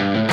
Thank you.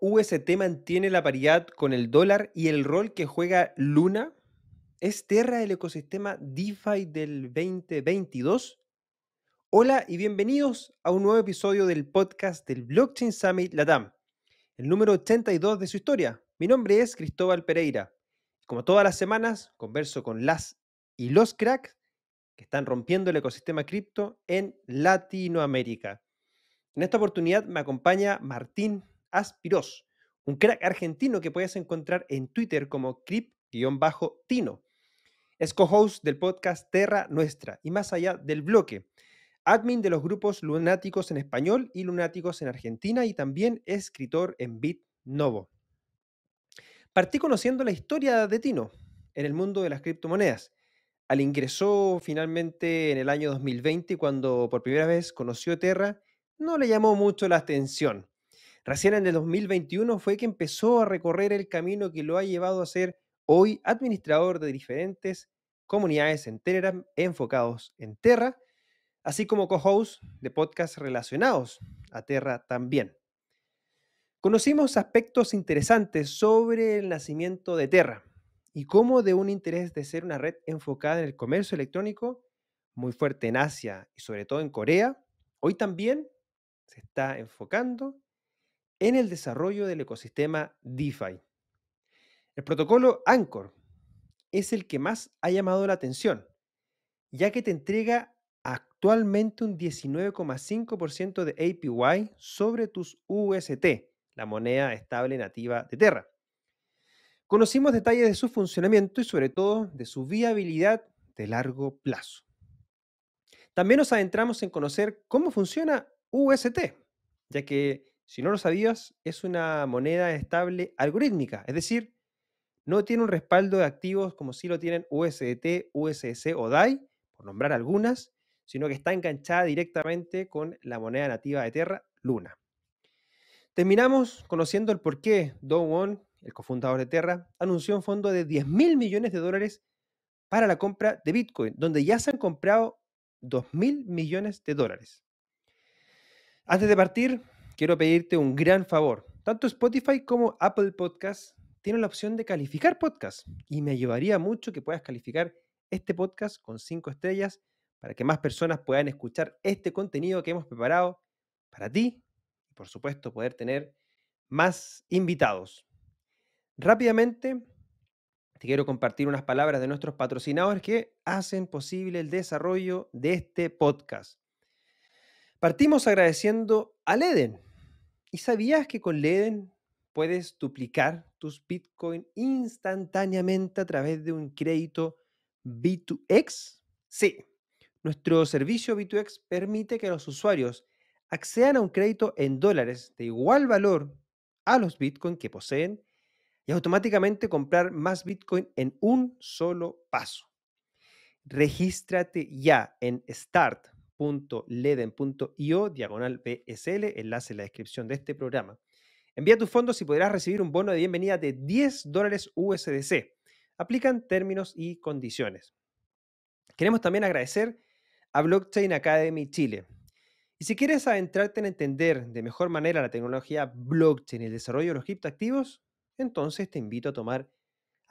UST mantiene la paridad con el dólar y el rol que juega Luna? ¿Es Terra el ecosistema DeFi del 2022? Hola y bienvenidos a un nuevo episodio del podcast del Blockchain Summit Latam, el número 82 de su historia. Mi nombre es Cristóbal Pereira. Como todas las semanas, converso con las y los cracks que están rompiendo el ecosistema cripto en Latinoamérica. En esta oportunidad me acompaña Martín Aspiros, un crack argentino que puedes encontrar en Twitter como crip-tino. Es co-host del podcast Terra Nuestra y más allá del bloque. Admin de los grupos Lunáticos en Español y Lunáticos en Argentina y también escritor en Bit Novo. Partí conociendo la historia de Tino en el mundo de las criptomonedas. Al ingresó finalmente en el año 2020 cuando por primera vez conoció Terra, no le llamó mucho la atención Recién en el 2021 fue que empezó a recorrer el camino que lo ha llevado a ser hoy administrador de diferentes comunidades en Telegram enfocados en Terra, así como co-host de podcasts relacionados a Terra también. Conocimos aspectos interesantes sobre el nacimiento de Terra y cómo de un interés de ser una red enfocada en el comercio electrónico, muy fuerte en Asia y sobre todo en Corea, hoy también se está enfocando en el desarrollo del ecosistema DeFi. El protocolo Anchor es el que más ha llamado la atención, ya que te entrega actualmente un 19,5% de APY sobre tus UST, la moneda estable nativa de Terra. Conocimos detalles de su funcionamiento y sobre todo de su viabilidad de largo plazo. También nos adentramos en conocer cómo funciona UST, ya que si no lo sabías, es una moneda estable algorítmica, es decir, no tiene un respaldo de activos como si lo tienen USDT, USDC o DAI, por nombrar algunas, sino que está enganchada directamente con la moneda nativa de Terra, Luna. Terminamos conociendo el por qué Don Won, el cofundador de Terra, anunció un fondo de 10 mil millones de dólares para la compra de Bitcoin, donde ya se han comprado 2 mil millones de dólares. Antes de partir, quiero pedirte un gran favor. Tanto Spotify como Apple Podcast tienen la opción de calificar podcast y me ayudaría mucho que puedas calificar este podcast con cinco estrellas para que más personas puedan escuchar este contenido que hemos preparado para ti y por supuesto poder tener más invitados. Rápidamente te quiero compartir unas palabras de nuestros patrocinadores que hacen posible el desarrollo de este podcast. Partimos agradeciendo a Leden. ¿Y sabías que con Leden puedes duplicar tus Bitcoin instantáneamente a través de un crédito B2X? Sí, nuestro servicio B2X permite que los usuarios accedan a un crédito en dólares de igual valor a los Bitcoin que poseen y automáticamente comprar más Bitcoin en un solo paso. Regístrate ya en start leden.io diagonal BSL, enlace en la descripción de este programa. Envía tus fondos y podrás recibir un bono de bienvenida de 10 dólares USDC. Aplican términos y condiciones. Queremos también agradecer a Blockchain Academy Chile. Y si quieres adentrarte en entender de mejor manera la tecnología blockchain y el desarrollo de los criptoactivos, entonces te invito a tomar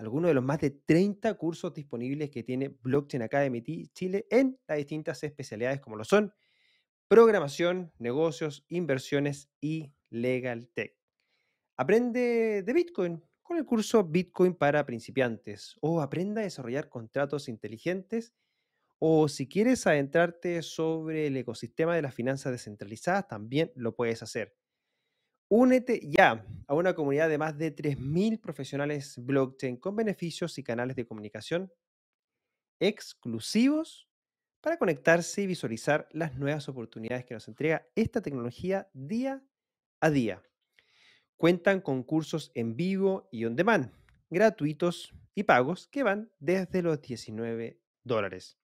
algunos de los más de 30 cursos disponibles que tiene Blockchain Academy Chile en las distintas especialidades como lo son programación, negocios, inversiones y legal tech. Aprende de Bitcoin con el curso Bitcoin para principiantes o aprenda a desarrollar contratos inteligentes o si quieres adentrarte sobre el ecosistema de las finanzas descentralizadas también lo puedes hacer. Únete ya a una comunidad de más de 3.000 profesionales blockchain con beneficios y canales de comunicación exclusivos para conectarse y visualizar las nuevas oportunidades que nos entrega esta tecnología día a día. Cuentan con cursos en vivo y on demand, gratuitos y pagos que van desde los 19 dólares.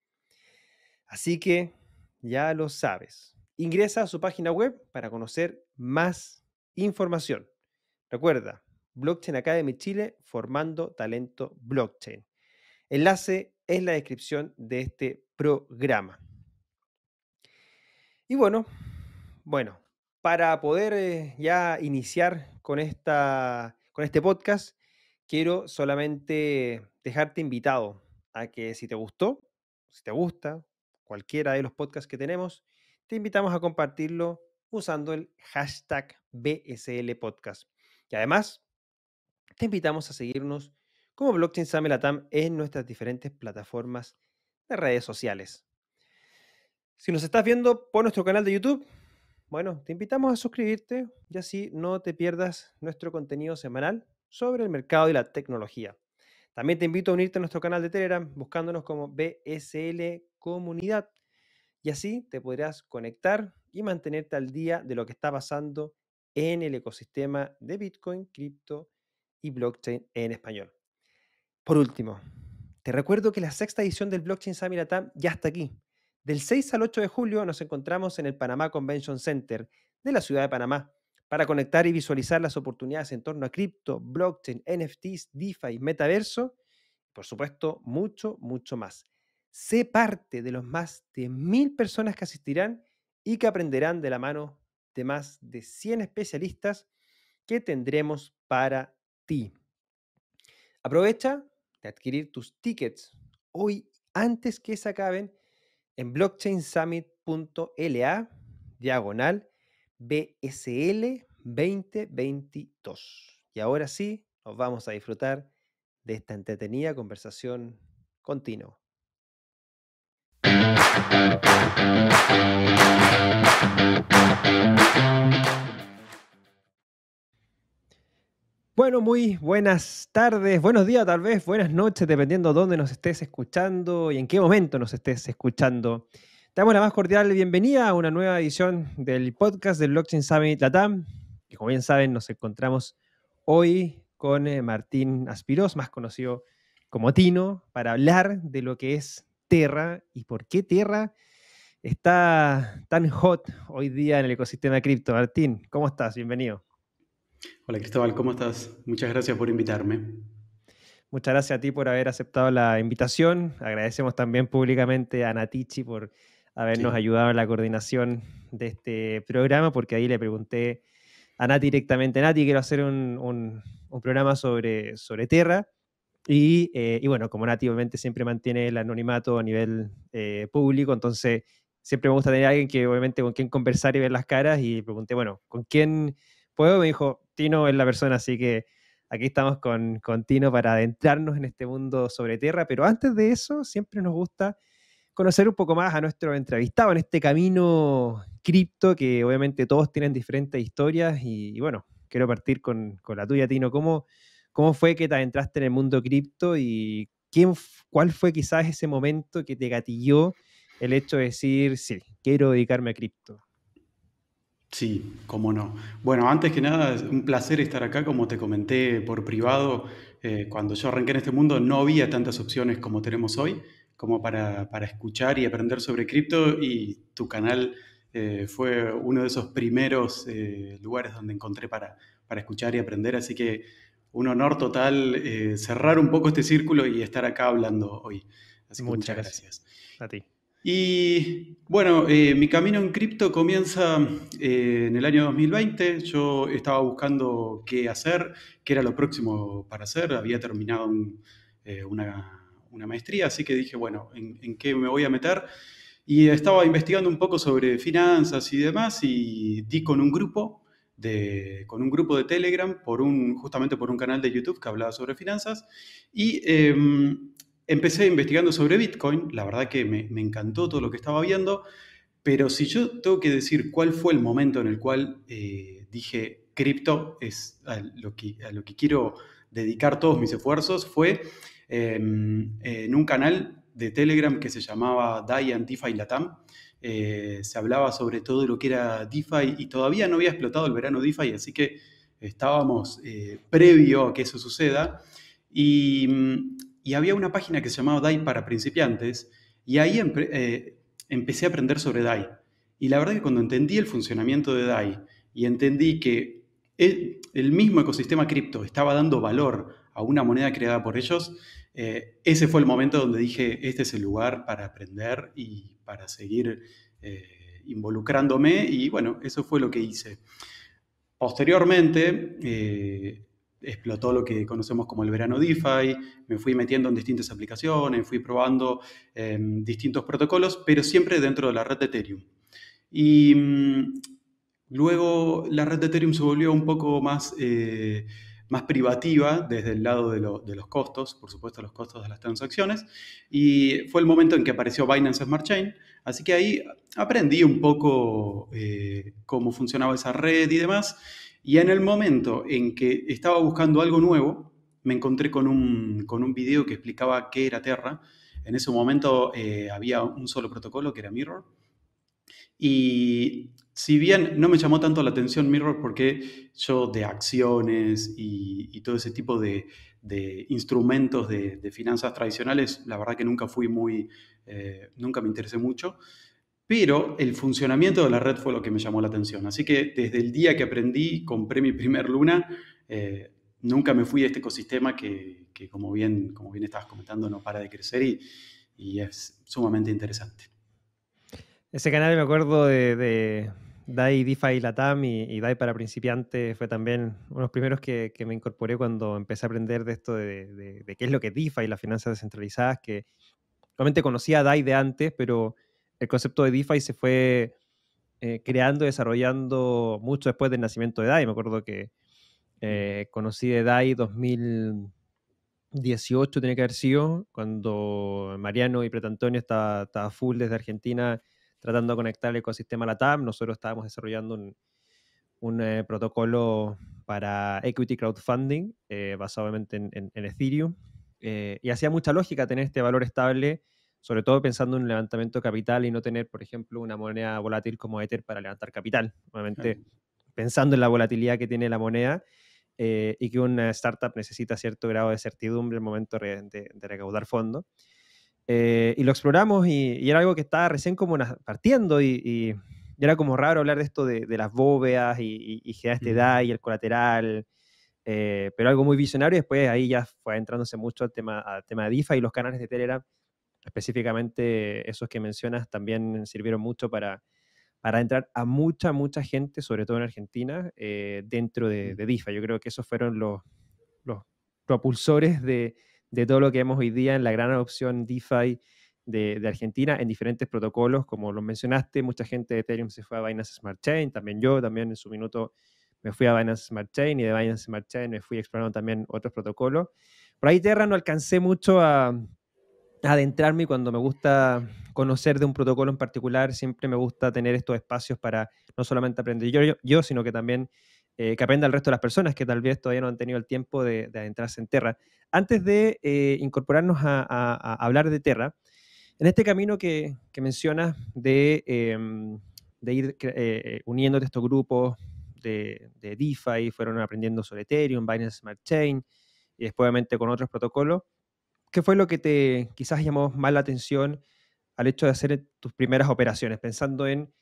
Así que ya lo sabes. Ingresa a su página web para conocer más información. Recuerda, Blockchain Academy Chile, formando talento blockchain. Enlace es la descripción de este programa. Y bueno, bueno, para poder eh, ya iniciar con, esta, con este podcast, quiero solamente dejarte invitado a que si te gustó, si te gusta, cualquiera de los podcasts que tenemos, te invitamos a compartirlo usando el hashtag BSL Podcast. Y además, te invitamos a seguirnos como Blockchain Summit Latam en nuestras diferentes plataformas de redes sociales. Si nos estás viendo por nuestro canal de YouTube, bueno, te invitamos a suscribirte y así no te pierdas nuestro contenido semanal sobre el mercado y la tecnología. También te invito a unirte a nuestro canal de Telegram buscándonos como BSL Comunidad y así te podrás conectar y mantenerte al día de lo que está pasando en el ecosistema de Bitcoin, cripto y blockchain en español. Por último, te recuerdo que la sexta edición del Blockchain Summit ya está aquí. Del 6 al 8 de julio nos encontramos en el Panamá Convention Center de la ciudad de Panamá para conectar y visualizar las oportunidades en torno a cripto, blockchain, NFTs, DeFi, metaverso, y por supuesto, mucho, mucho más. Sé parte de los más de mil personas que asistirán y que aprenderán de la mano de más de 100 especialistas que tendremos para ti. Aprovecha de adquirir tus tickets hoy antes que se acaben en blockchainsummit.la diagonal BSL 2022. Y ahora sí, nos vamos a disfrutar de esta entretenida conversación continua. Bueno, muy buenas tardes, buenos días tal vez, buenas noches, dependiendo de dónde nos estés escuchando y en qué momento nos estés escuchando. Te damos la más cordial bienvenida a una nueva edición del podcast del Blockchain Summit Latam, que como bien saben nos encontramos hoy con eh, Martín Aspiros, más conocido como Tino, para hablar de lo que es Terra y por qué Terra está tan hot hoy día en el ecosistema cripto. Martín, ¿cómo estás? Bienvenido. Hola Cristóbal, ¿cómo estás? Muchas gracias por invitarme. Muchas gracias a ti por haber aceptado la invitación. Agradecemos también públicamente a Natichi por habernos ayudado en la coordinación de este programa, porque ahí le pregunté a Nati directamente, Nati, quiero hacer un, programa sobre, sobre Terra. Eh, y, bueno, como Nati obviamente siempre mantiene el anonimato a nivel eh, público, entonces siempre me gusta tener a alguien que obviamente con quien conversar y ver las caras y pregunté, bueno, ¿con quién puedo? Me dijo, Tino es la persona, así que aquí estamos con, con Tino para adentrarnos en este mundo sobre tierra, pero antes de eso siempre nos gusta conocer un poco más a nuestro entrevistado en este camino cripto, que obviamente todos tienen diferentes historias y, bueno, quiero partir con, con la tuya, Tino. ¿Cómo, ¿Cómo fue que te adentraste en el mundo cripto y quién, cuál fue quizás ese momento que te gatilló el hecho de decir, sí, quiero dedicarme a cripto? Sí, cómo no. Bueno, antes que nada, es un placer estar acá. Como te comenté por privado, eh, cuando yo arranqué en este mundo no había tantas opciones como tenemos hoy, como para, escuchar y aprender sobre cripto y tu canal eh, fue uno de esos primeros eh, lugares donde encontré para, para escuchar y aprender. Así que un honor total eh, cerrar un poco este círculo y estar acá hablando hoy. Así muchas, gracias. A ti. Y bueno, eh, mi camino en cripto comienza eh, en el año 2020. Yo estaba buscando qué hacer, qué era lo próximo para hacer. Había terminado una, maestría, así que dije, bueno, ¿en qué me voy a meter? Y estaba investigando un poco sobre finanzas y demás y di con un grupo con un grupo de Telegram, por un, justamente por un canal de YouTube que hablaba sobre finanzas, y em, empecé investigando sobre Bitcoin, la verdad que me, me, encantó todo lo que estaba viendo, pero si yo tengo que decir cuál fue el momento en el cual eh, dije cripto es a lo, que, a lo que quiero dedicar todos mis esfuerzos, fue em, en un canal de Telegram que se llamaba DAI Antifa y Latam, eh, se hablaba sobre todo de lo que era DeFi y todavía no había explotado el verano DeFi, así que estábamos eh, previo a que eso suceda. Mm, y, había una página que se llamaba DAI para principiantes y ahí eh, empecé a aprender sobre DAI. Y la verdad que cuando entendí el funcionamiento de DAI y entendí que el, mismo ecosistema cripto estaba dando valor a una moneda creada por ellos, ese fue el momento donde dije, este es el lugar para aprender y para seguir eh, involucrándome y bueno, eso fue lo que hice. Posteriormente eh, explotó lo que conocemos como el verano DeFi, me fui metiendo en distintas aplicaciones, fui probando em, distintos protocolos, pero siempre dentro de la red de Ethereum. Y mm, luego la red de Ethereum se volvió un poco más... Eh, más privativa desde el lado de, los costos, por supuesto los costos de las transacciones, y fue el momento en que apareció Binance Smart Chain, así que ahí aprendí un poco eh, cómo funcionaba esa red y demás, y en el momento en que estaba buscando algo nuevo, me encontré con un, con un video que explicaba qué era Terra, en ese momento eh, había un solo protocolo que era Mirror, y si bien no me llamó tanto la atención Mirror porque yo de acciones y, todo ese tipo de, instrumentos de, finanzas tradicionales, la verdad que nunca fui muy, eh, nunca me interesé mucho, pero el funcionamiento de la red fue lo que me llamó la atención. Así que desde el día que aprendí, compré mi primer luna, eh, nunca me fui de este ecosistema que, como, bien, como bien estabas comentando, no para de crecer y, es sumamente interesante. Ese canal me acuerdo de DAI, DeFi Latam y, y, DAI para principiantes fue también uno de los primeros que, me incorporé cuando empecé a aprender de esto de, qué es lo que es DeFi y las finanzas descentralizadas, que realmente conocía DAI de antes, pero el concepto de DeFi se fue eh, creando desarrollando mucho después del nacimiento de DAI. Me acuerdo que eh, mm. conocí de DAI 2018, tiene que haber sido, cuando Mariano y Pretantonio estaba, estaba full desde Argentina tratando de conectar el ecosistema a la TAM. Nosotros estábamos desarrollando un, eh, protocolo para equity crowdfunding eh, basado en, en, Ethereum. Eh, y hacía mucha lógica tener este valor estable, sobre todo pensando en un levantamiento de capital y no tener, por ejemplo, una moneda volátil como Ether para levantar capital. Obviamente, pensando en la volatilidad que tiene la moneda eh, y que una startup necesita cierto grado de certidumbre en el momento de recaudar fondos. Eh, y lo exploramos y, era algo que estaba recién como partiendo y, era como raro hablar de esto de, las bóvedas y, y, y a esta edad y el colateral, eh, pero algo muy visionario. Y después ahí ya fue entrándose mucho al tema, tema de DIFA y los canales de Telegram, específicamente esos que mencionas, también sirvieron mucho para, para entrar a mucha, mucha gente, sobre todo en Argentina, eh, dentro de, DIFA. Yo creo que esos fueron los propulsores de de todo lo que vemos hoy día en la gran adopción DeFi de, Argentina en diferentes protocolos, como lo mencionaste, mucha gente de Ethereum se fue a Binance Smart Chain, también yo, también en su minuto me fui a Binance Smart Chain y de Binance Smart Chain me fui explorando también otros protocolos. Por ahí Terra no alcancé mucho a, adentrarme cuando me gusta conocer de un protocolo en particular, siempre me gusta tener estos espacios para no solamente aprender yo, yo sino que también eh, que aprenda el resto de las personas que tal vez todavía no han tenido el tiempo de, adentrarse en Terra. Antes de eh, incorporarnos a, hablar de Terra, en este camino que, mencionas de, em, de ir eh, uniéndote a estos grupos de, de, DeFi, fueron aprendiendo sobre Ethereum, Binance Smart Chain y después obviamente con otros protocolos, ¿qué fue lo que te quizás llamó más la atención al hecho de hacer tus primeras operaciones, pensando en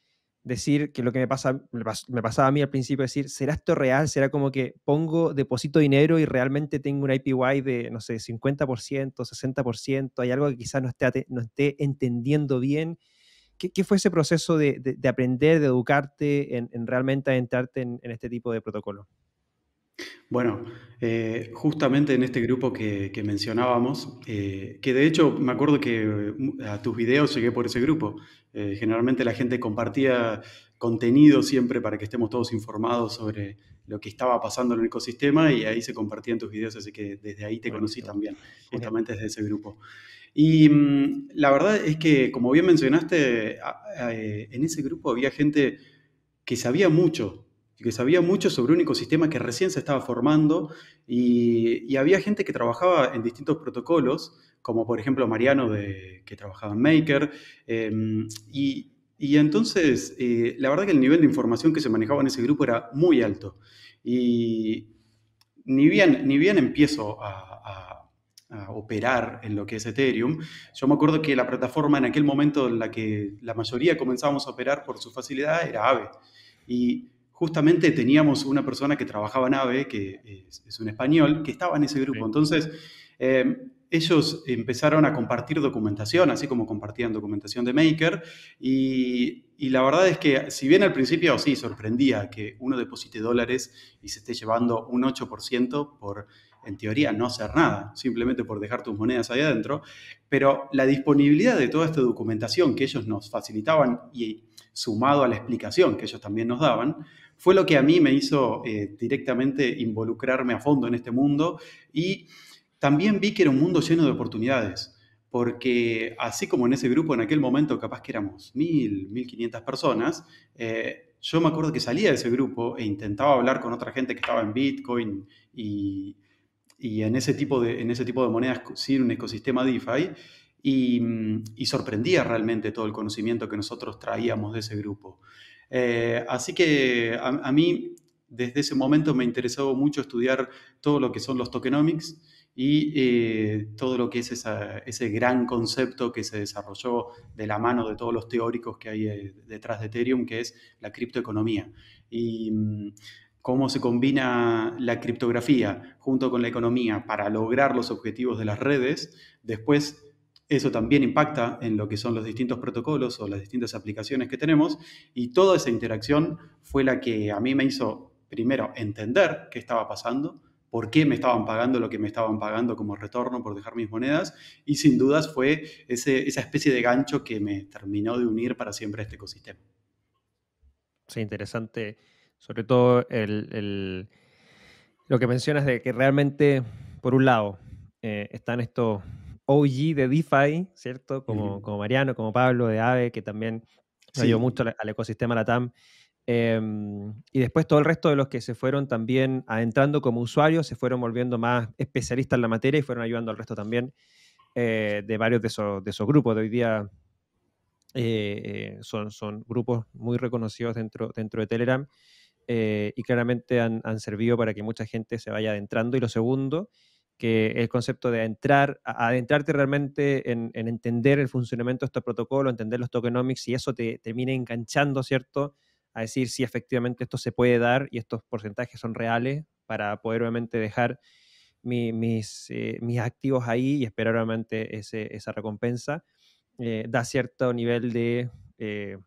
decir que lo que me pasa, me pasaba a mí al principio, decir, ¿será esto real? ¿Será como que pongo, deposito dinero y realmente tengo un IPY de, no sé, 50%, 60%? ¿Hay algo que quizás no esté, no esté entendiendo bien? ¿Qué, qué fue ese proceso de, aprender, de educarte, en, realmente adentrarte en este tipo de protocolo? Bueno, eh, justamente en este grupo que, mencionábamos, eh, que de hecho me acuerdo que mm, a tus videos llegué por ese grupo. Eh, generalmente la gente compartía contenido siempre para que estemos todos informados sobre lo que estaba pasando en el ecosistema y ahí se compartían tus videos, así que desde ahí te conocí también, justamente desde ese grupo. Y mm, la verdad es que, como bien mencionaste, en ese grupo había gente que sabía mucho que sabía mucho sobre un ecosistema que recién se estaba formando y, había gente que trabajaba en distintos protocolos, como por ejemplo Mariano, de, que trabajaba en Maker, em, y, entonces eh, la verdad que el nivel de información que se manejaba en ese grupo era muy alto. Y ni bien, ni bien empiezo a, a operar en lo que es Ethereum, yo me acuerdo que la plataforma en aquel momento en la que la mayoría comenzábamos a operar por su facilidad era Ave Y justamente teníamos una persona que trabajaba en AVE, que es, un español, que estaba en ese grupo. Entonces, em, ellos empezaron a compartir documentación, así como compartían documentación de Maker, y, y, la verdad es que si bien al principio sí sorprendía que uno deposite dólares y se esté llevando un 8% por, en teoría, no hacer nada, simplemente por dejar tus monedas ahí adentro, pero la disponibilidad de toda esta documentación que ellos nos facilitaban y sumado a la explicación que ellos también nos daban, fue lo que a mí me hizo eh, directamente involucrarme a fondo en este mundo y también vi que era un mundo lleno de oportunidades porque así como en ese grupo en aquel momento capaz que éramos mil, mil quinientas personas, eh, yo me acuerdo que salía de ese grupo e intentaba hablar con otra gente que estaba en Bitcoin y, y en, ese tipo de, en ese tipo de monedas sin un ecosistema DeFi y sorprendía realmente todo el conocimiento que nosotros traíamos de ese grupo. Eh, así que a, mí desde ese momento me interesó mucho estudiar todo lo que son los tokenomics y eh, todo lo que es ese gran concepto que se desarrolló de la mano de todos los teóricos que hay eh, detrás de Ethereum, que es la criptoeconomía. Y mm, cómo se combina la criptografía junto con la economía para lograr los objetivos de las redes. Después eso también impacta en lo que son los distintos protocolos o las distintas aplicaciones que tenemos y toda esa interacción fue la que a mí me hizo primero entender qué estaba pasando, por qué me estaban pagando lo que me estaban pagando como retorno por dejar mis monedas y sin dudas fue esa especie de gancho que me terminó de unir para siempre a este ecosistema. Sí, interesante. Sobre todo lo que mencionas de que realmente, por un lado, eh, están estos OG de DeFi, ¿cierto? Como, Mariano, como Pablo de AVE, que también ayudó mucho al ecosistema LATAM. Eh, y después todo el resto de los que se fueron también adentrando como usuarios, se fueron volviendo más especialistas en la materia y fueron ayudando al resto también eh, de varios de esos, grupos. De hoy día eh, eh, son, son grupos muy reconocidos dentro, dentro de Telegram y claramente han, han, servido para que mucha gente se vaya adentrando. Y lo segundo que el concepto de entrar, adentrarte realmente en, entender el funcionamiento de estos protocolos, entender los tokenomics y eso te termina enganchando, ¿cierto? A decir si efectivamente esto se puede dar y estos porcentajes son reales para poder obviamente dejar mis, eh, mis, activos ahí y esperar obviamente esa recompensa. Eh, da cierto nivel de eh,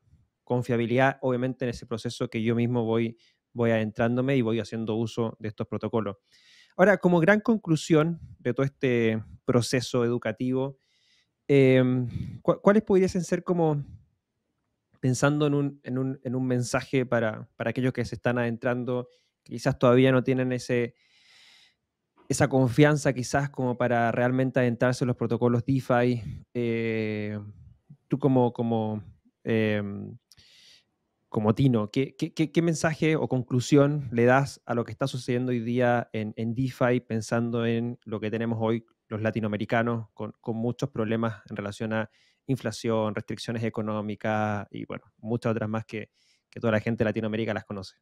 confiabilidad, obviamente, en ese proceso que yo mismo voy, voy adentrándome y voy haciendo uso de estos protocolos. Ahora, como gran conclusión de todo este proceso educativo, em, ¿cuáles podrían ser como, pensando en un, mensaje para, aquellos que se están adentrando, quizás todavía no tienen ese, esa confianza quizás como para realmente adentrarse en los protocolos DeFi, eh, tú como, como em, como Tino, ¿qué, mensaje o conclusión le das a lo que está sucediendo hoy día en, DeFi, pensando en lo que tenemos hoy los latinoamericanos con, muchos problemas en relación a inflación, restricciones económicas y bueno, muchas otras más que, toda la gente de Latinoamérica las conoce?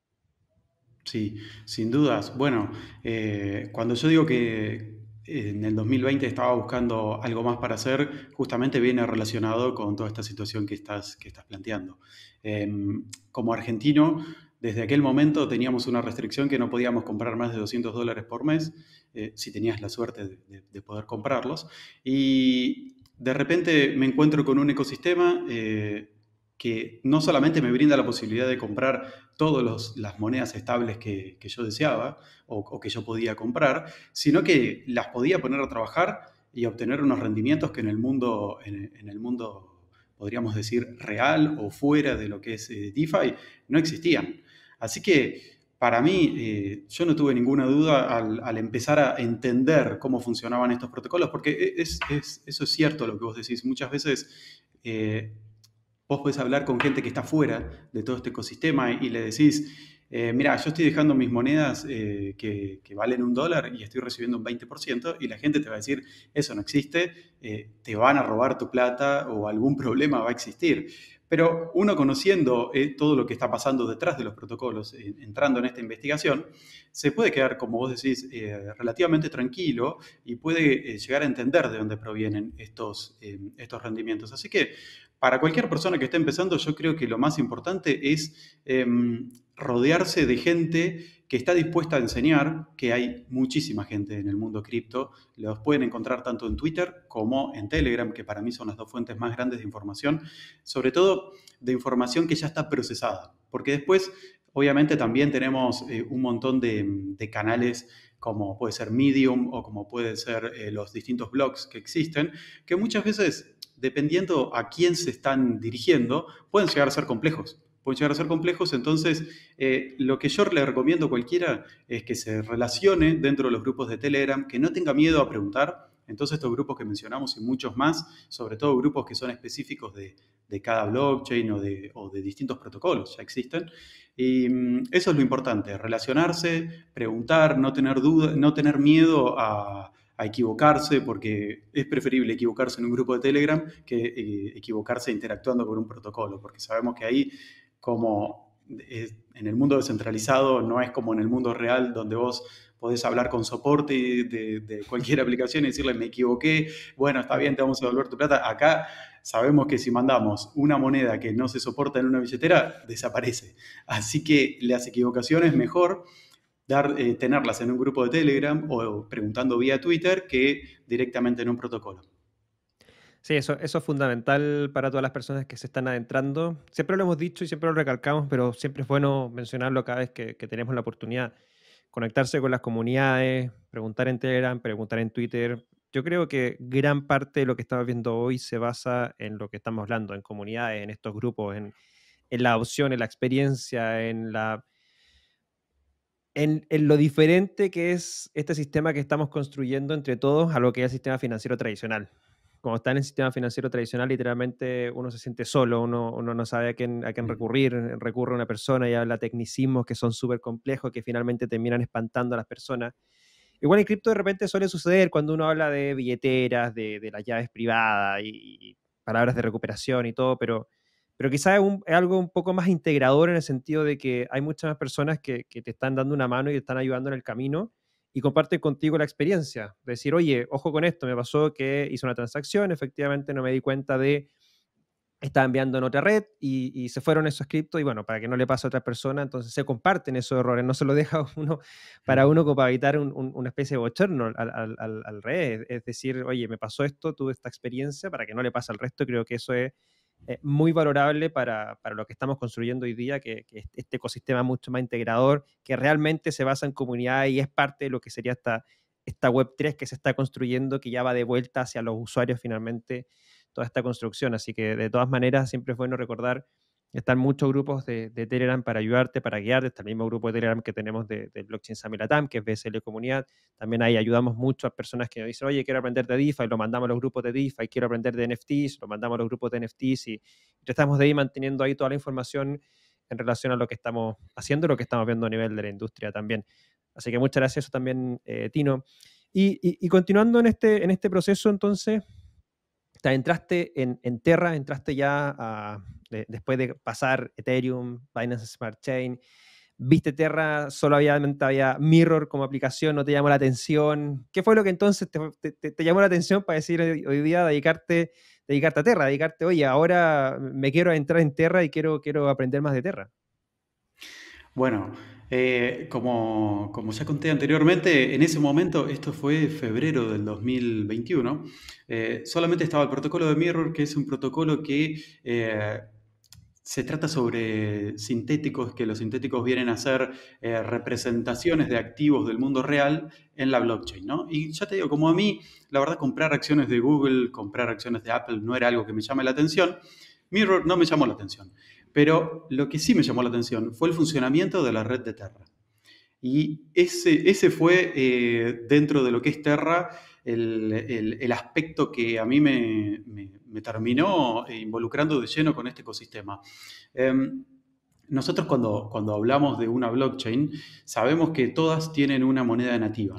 Sí, sin dudas. Bueno, eh, cuando yo digo que, en el 2020 estaba buscando algo más para hacer, justamente viene relacionado con toda esta situación que estás, que estás planteando. Em, como argentino, desde aquel momento teníamos una restricción que no podíamos comprar más de 200 dólares por mes, eh, si tenías la suerte de, poder comprarlos. Y de repente me encuentro con un ecosistema eh, que no solamente me brinda la posibilidad de comprar todas las monedas estables que, yo deseaba o, que yo podía comprar, sino que las podía poner a trabajar y obtener unos rendimientos que en el mundo, en, el mundo podríamos decir, real o fuera de lo que es eh, DeFi, no existían. Así que para mí, eh, yo no tuve ninguna duda al, empezar a entender cómo funcionaban estos protocolos, porque e, eso es cierto lo que vos decís. Muchas veces eh, Vos podés hablar con gente que está fuera de todo este ecosistema y, le decís, eh, mira, yo estoy dejando mis monedas eh, que, valen un dólar y estoy recibiendo un 20% y la gente te va a decir, eso no existe, eh, te van a robar tu plata o algún problema va a existir. Pero uno conociendo todo lo que está pasando detrás de los protocolos, entrando en esta investigación, se puede quedar, como vos decís, relativamente tranquilo y puede llegar a entender de dónde provienen estos, estos rendimientos. Así que para cualquier persona que esté empezando, yo creo que lo más importante es em, rodearse de gente que está dispuesta a enseñar, que hay muchísima gente en el mundo cripto. Los pueden encontrar tanto en Twitter como en Telegram, que para mí son las dos fuentes más grandes de información, sobre todo de información que ya está procesada, porque después, obviamente, también tenemos eh, un montón de, canales como puede ser Medium o como pueden ser eh, los distintos blogs que existen, que muchas veces dependiendo a quién se están dirigiendo, pueden llegar a ser complejos. Pueden llegar a ser complejos, entonces eh, lo que yo le recomiendo a cualquiera es que se relacione dentro de los grupos de Telegram, que no tenga miedo a preguntar. Entonces estos grupos que mencionamos y muchos más, sobre todo grupos que son específicos de, cada blockchain o de, o de, distintos protocolos, ya existen. Y mm, eso es lo importante, relacionarse, preguntar, no tener, duda, no tener miedo a, a equivocarse, porque es preferible equivocarse en un grupo de Telegram que eh, equivocarse interactuando con un protocolo, porque sabemos que ahí, como en el mundo descentralizado, no es como en el mundo real donde vos podés hablar con soporte de, de, cualquier aplicación y decirle, me equivoqué, bueno, está bien, te vamos a devolver tu plata. Acá sabemos que si mandamos una moneda que no se soporta en una billetera, desaparece. Así que las equivocaciones mejor eh, tenerlas en un grupo de Telegram o preguntando vía Twitter que directamente en un protocolo. Sí, eso, eso es fundamental para todas las personas que se están adentrando. Siempre lo hemos dicho y siempre lo recalcamos, pero siempre es bueno mencionarlo cada vez que, tenemos la oportunidad. Conectarse con las comunidades, preguntar en Telegram, preguntar en Twitter. Yo creo que gran parte de lo que estamos viendo hoy se basa en lo que estamos hablando, en comunidades, en estos grupos, en, en la opción, en la experiencia, en la en, lo diferente que es este sistema que estamos construyendo entre todos a lo que es el sistema financiero tradicional. Como está en el sistema financiero tradicional, literalmente uno se siente solo, uno, no sabe a quién, mm. recurrir, recurre a una persona y habla tecnicismos que son súper complejos, que finalmente terminan espantando a las personas. Igual en cripto de repente suele suceder cuando uno habla de billeteras, de, las llaves privadas y palabras de recuperación y todo, pero pero quizás es, algo un poco más integrador en el sentido de que hay muchas más personas que, te están dando una mano y te están ayudando en el camino y comparten contigo la experiencia. Decir, oye, ojo con esto, me pasó que hice una transacción, efectivamente no me di cuenta de, estaba enviando en otra red y, se fueron esos criptos y bueno, para que no le pase a otra persona, entonces se comparten esos errores, no se lo deja uno para uno como para evitar una especie de bochorno al, al red, es decir, oye, me pasó esto, tuve esta experiencia, para que no le pase al resto, creo que eso es eh, muy valorable para, lo que estamos construyendo hoy día, que, este ecosistema mucho más integrador, que realmente se basa en comunidad y es parte de lo que sería esta, esta Web3 que se está construyendo, que ya va de vuelta hacia los usuarios finalmente, toda esta construcción. Así que de todas maneras, siempre es bueno recordar están muchos grupos de, Telegram para ayudarte, para guiarte. Está el mismo grupo de Telegram que tenemos de, Blockchain Samilatam, que es BSL Comunidad. También ahí ayudamos mucho a personas que nos dicen, oye, quiero aprender de DeFi, lo mandamos a los grupos de DeFi, quiero aprender de NFTs, lo mandamos a los grupos de NFTs y estamos de ahí manteniendo ahí toda la información en relación a lo que estamos haciendo lo que estamos viendo a nivel de la industria también. Así que muchas gracias también, eh, Tino. Y, continuando en este, en este proceso, entonces, entraste en, Terra, entraste ya después de pasar Ethereum, Binance Smart Chain, viste Terra, solo había, Mirror como aplicación, no te llamó la atención. ¿Qué fue lo que entonces te, llamó la atención para decir hoy día dedicarte, dedicarte a Terra, dedicarte, oye, ahora me quiero entrar en Terra y quiero, quiero aprender más de Terra? Bueno, eh, como, ya conté anteriormente, en ese momento, esto fue febrero del 2021, eh, solamente estaba el protocolo de Mirror, que es un protocolo que eh, se trata sobre sintéticos, que los sintéticos vienen a ser representaciones de activos del mundo real en la blockchain, ¿no? Y ya te digo, como a mí, la verdad, comprar acciones de Google, comprar acciones de Apple no era algo que me llame la atención, Mirror no me llamó la atención. Pero lo que sí me llamó la atención fue el funcionamiento de la red de Terra. Y ese, ese fue, eh, dentro de lo que es Terra, el, aspecto que a mí me, terminó involucrando de lleno con este ecosistema. Em, nosotros cuando, cuando, hablamos de una blockchain, sabemos que todas tienen una moneda nativa,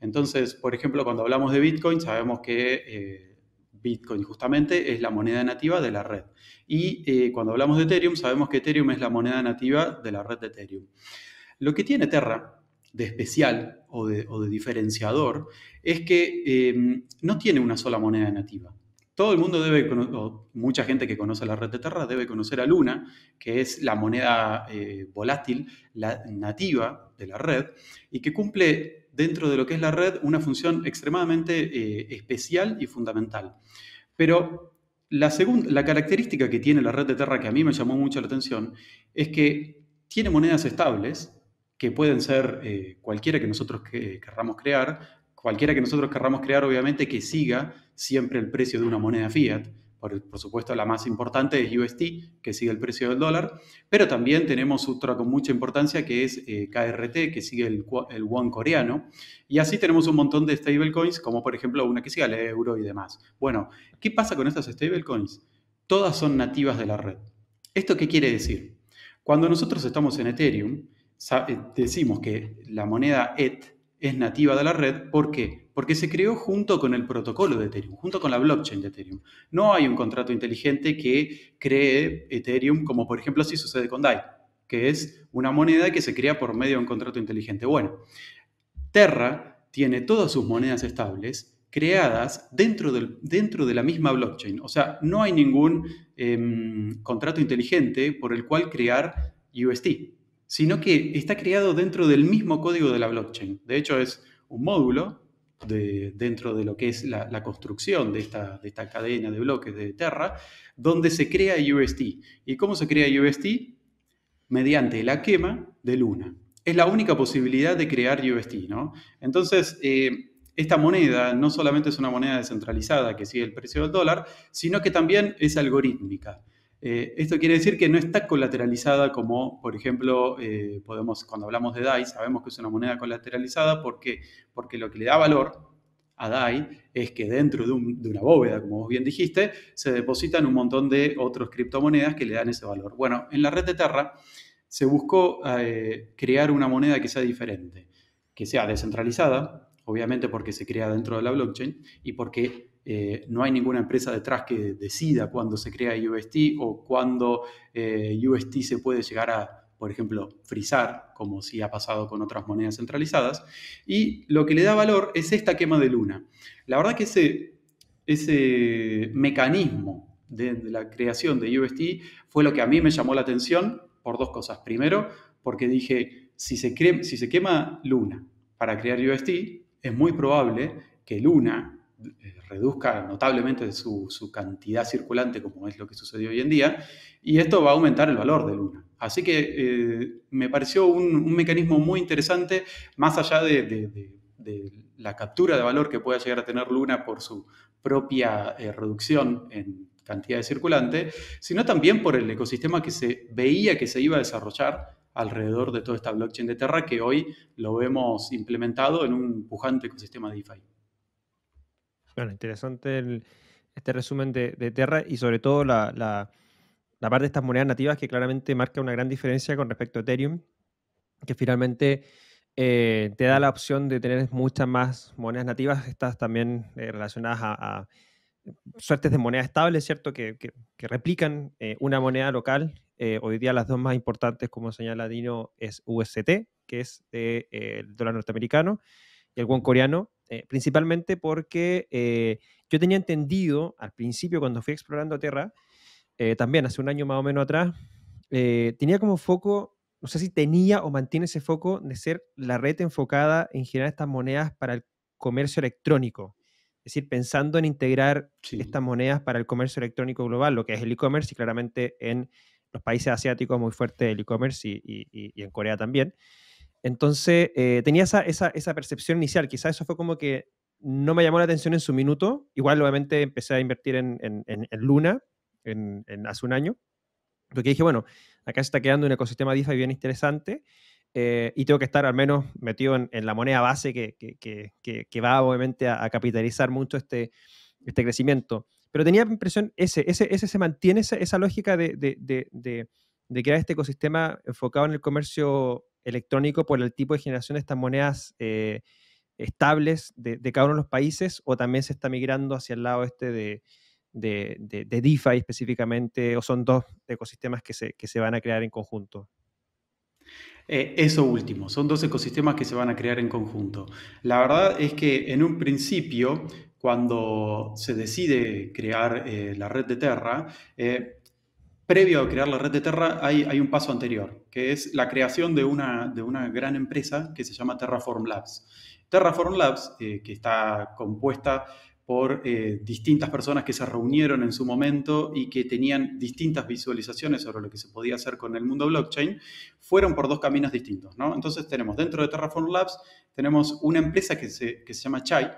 Entonces, por ejemplo, cuando hablamos de Bitcoin, sabemos que eh, Bitcoin justamente es la moneda nativa de la red. Y eh, cuando hablamos de Ethereum, sabemos que Ethereum es la moneda nativa de la red de Ethereum. Lo que tiene Terra de especial o de, diferenciador es que em, no tiene una sola moneda nativa. Todo el mundo debe, o mucha gente que conoce la red de Terra debe conocer a Luna, que es la moneda eh, volátil la, nativa de la red y que cumple dentro de lo que es la red una función extremadamente eh, especial y fundamental. Pero la, segunda, característica que tiene la red de Terra que a mí me llamó mucho la atención es que tiene monedas estables, que pueden ser eh, cualquiera que nosotros querramos crear, cualquiera que nosotros querramos crear obviamente que siga siempre el precio de una moneda fiat. Por, supuesto, la más importante es UST, que sigue el precio del dólar, pero también tenemos otra con mucha importancia que es eh, KRT, que sigue el, el, won coreano, y así tenemos un montón de stablecoins, como por ejemplo una que sigue el euro y demás. Bueno, ¿qué pasa con estas stablecoins? Todas son nativas de la red. ¿Esto qué quiere decir? Cuando nosotros estamos en Ethereum, eh, decimos que la moneda ETH es nativa de la red. ¿Por qué? Porque se creó junto con el protocolo de Ethereum, junto con la blockchain de Ethereum. No hay un contrato inteligente que cree Ethereum, como por ejemplo si sucede con DAI, que es una moneda que se crea por medio de un contrato inteligente. Bueno, Terra tiene todas sus monedas estables creadas dentro, dentro de la misma blockchain. O sea, no hay ningún em, contrato inteligente por el cual crear UST sino que está creado dentro del mismo código de la blockchain. De hecho, es un módulo dentro de lo que es la, construcción de esta, cadena de bloques de Terra, donde se crea UST. ¿Y cómo se crea UST? Mediante la quema de Luna. Es la única posibilidad de crear UST, Entonces, eh, esta moneda no solamente es una moneda descentralizada que sigue el precio del dólar, sino que también es algorítmica. Eh, esto quiere decir que no está colateralizada como, por ejemplo, eh, podemos, cuando hablamos de DAI, sabemos que es una moneda colateralizada porque, porque lo que le da valor a DAI es que dentro de, una bóveda, como vos bien dijiste, se depositan un montón de otras criptomonedas que le dan ese valor. Bueno, en la red de Terra se buscó eh, crear una moneda que sea diferente, que sea descentralizada, obviamente porque se crea dentro de la blockchain y porque eh, no hay ninguna empresa detrás que decida cuándo se crea UST o cuándo eh, UST se puede llegar a, por ejemplo, frisar, como si ha pasado con otras monedas centralizadas. Y lo que le da valor es esta quema de luna. La verdad que ese, ese mecanismo de, la creación de UST fue lo que a mí me llamó la atención por dos cosas. Primero, porque dije, si se, si se quema luna para crear UST, es muy probable que Luna, eh, reduzca notablemente su, cantidad circulante, como es lo que sucedió hoy en día, y esto va a aumentar el valor de Luna. Así que eh, me pareció un, mecanismo muy interesante, más allá de, la captura de valor que pueda llegar a tener Luna por su propia eh, reducción en cantidad de circulante, sino también por el ecosistema que se veía que se iba a desarrollar alrededor de toda esta blockchain de Terra que hoy lo vemos implementado en un pujante ecosistema de DeFi. Bueno, interesante este resumen de, de, Terra y sobre todo la, la, parte de estas monedas nativas que claramente marca una gran diferencia con respecto a Ethereum, que finalmente eh, te da la opción de tener muchas más monedas nativas, estas también eh, relacionadas a, suertes de monedas estables, ¿cierto? Que, que, replican eh, una moneda local. hoy día las dos más importantes, como señala Dino, es UST, que es el dólar norteamericano, y el won coreano, eh, principalmente porque eh, yo tenía entendido al principio cuando fui explorando Terra, eh, también hace un año más o menos atrás, tenía como foco, no sé si tenía o mantiene ese foco de ser la red enfocada en generar estas monedas para el comercio electrónico. Es decir, pensando en integrar estas monedas para el comercio electrónico global, lo que es el e-commerce, y claramente en los países asiáticos muy fuerte el e-commerce y, en Corea también. Entonces, eh, tenía esa, percepción inicial, quizás eso fue como que no me llamó la atención en su minuto, igual obviamente empecé a invertir en, en, en, Luna hace un año, porque dije, bueno, acá se está quedando un ecosistema DeFi bien interesante. Eh, y tengo que estar al menos metido en, la moneda base que, va obviamente a, capitalizar mucho este, este crecimiento. Pero tenía la impresión, ese, ese, ese se mantiene esa, lógica de, de, de, de, crear este ecosistema enfocado en el comercio electrónico por el tipo de generación de estas monedas eh, estables de, cada uno de los países o también se está migrando hacia el lado este de, de, DeFi específicamente o son dos ecosistemas que se, van a crear en conjunto? Eh, eso último, son dos ecosistemas que se van a crear en conjunto. La verdad es que en un principio, cuando se decide crear eh, la red de Terra, previo a crear la red de Terra hay, un paso anterior, que es la creación de una, de una gran empresa que se llama Terraform Labs. Terraform Labs, eh, que está compuesta por eh, distintas personas que se reunieron en su momento y que tenían distintas visualizaciones sobre lo que se podía hacer con el mundo blockchain, fueron por dos caminos distintos. Entonces tenemos dentro de Terraform Labs, tenemos una empresa que se, se llama Chai,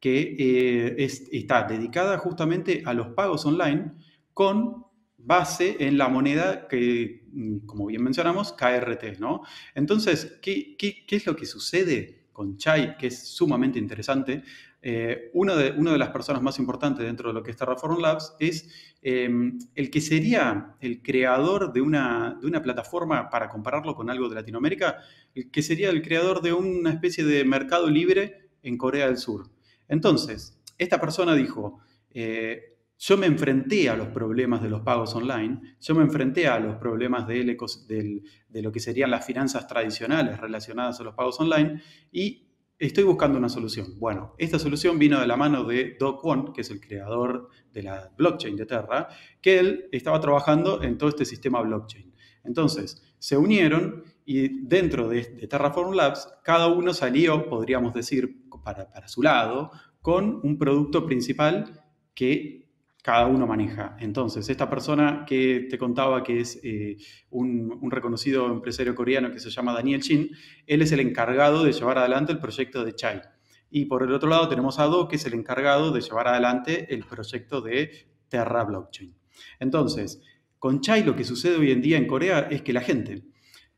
que eh, está dedicada justamente a los pagos online con base en la moneda que, mm, como bien mencionamos, KRT, ¿no? Entonces, ¿qué, es lo que sucede con Chai, que es sumamente interesante? Eh, una de las personas más importantes dentro de lo que es Terraform Labs es em, el que sería el creador de una, plataforma, para compararlo con algo de Latinoamérica, el que sería el creador de una especie de mercado libre en Corea del Sur. Entonces, esta persona dijo, eh, yo me enfrenté a los problemas de los pagos online, yo me enfrenté a los problemas de lo que serían las finanzas tradicionales relacionadas a los pagos online y estoy buscando una solución. Bueno, esta solución vino de la mano de Doc Won, que es el creador de la blockchain de Terra, que él estaba trabajando en todo este sistema blockchain. Entonces, se unieron y dentro de, Terraform Labs, cada uno salió, podríamos decir, para, para su lado, con un producto principal que cada uno maneja. Entonces, esta persona que te contaba que es eh, un, reconocido empresario coreano que se llama Daniel chin él es el encargado de llevar adelante el proyecto de Chai. Y por el otro lado tenemos a Do, que es el encargado de llevar adelante el proyecto de Terra Blockchain. Entonces, con Chai lo que sucede hoy en día en Corea es que la gente,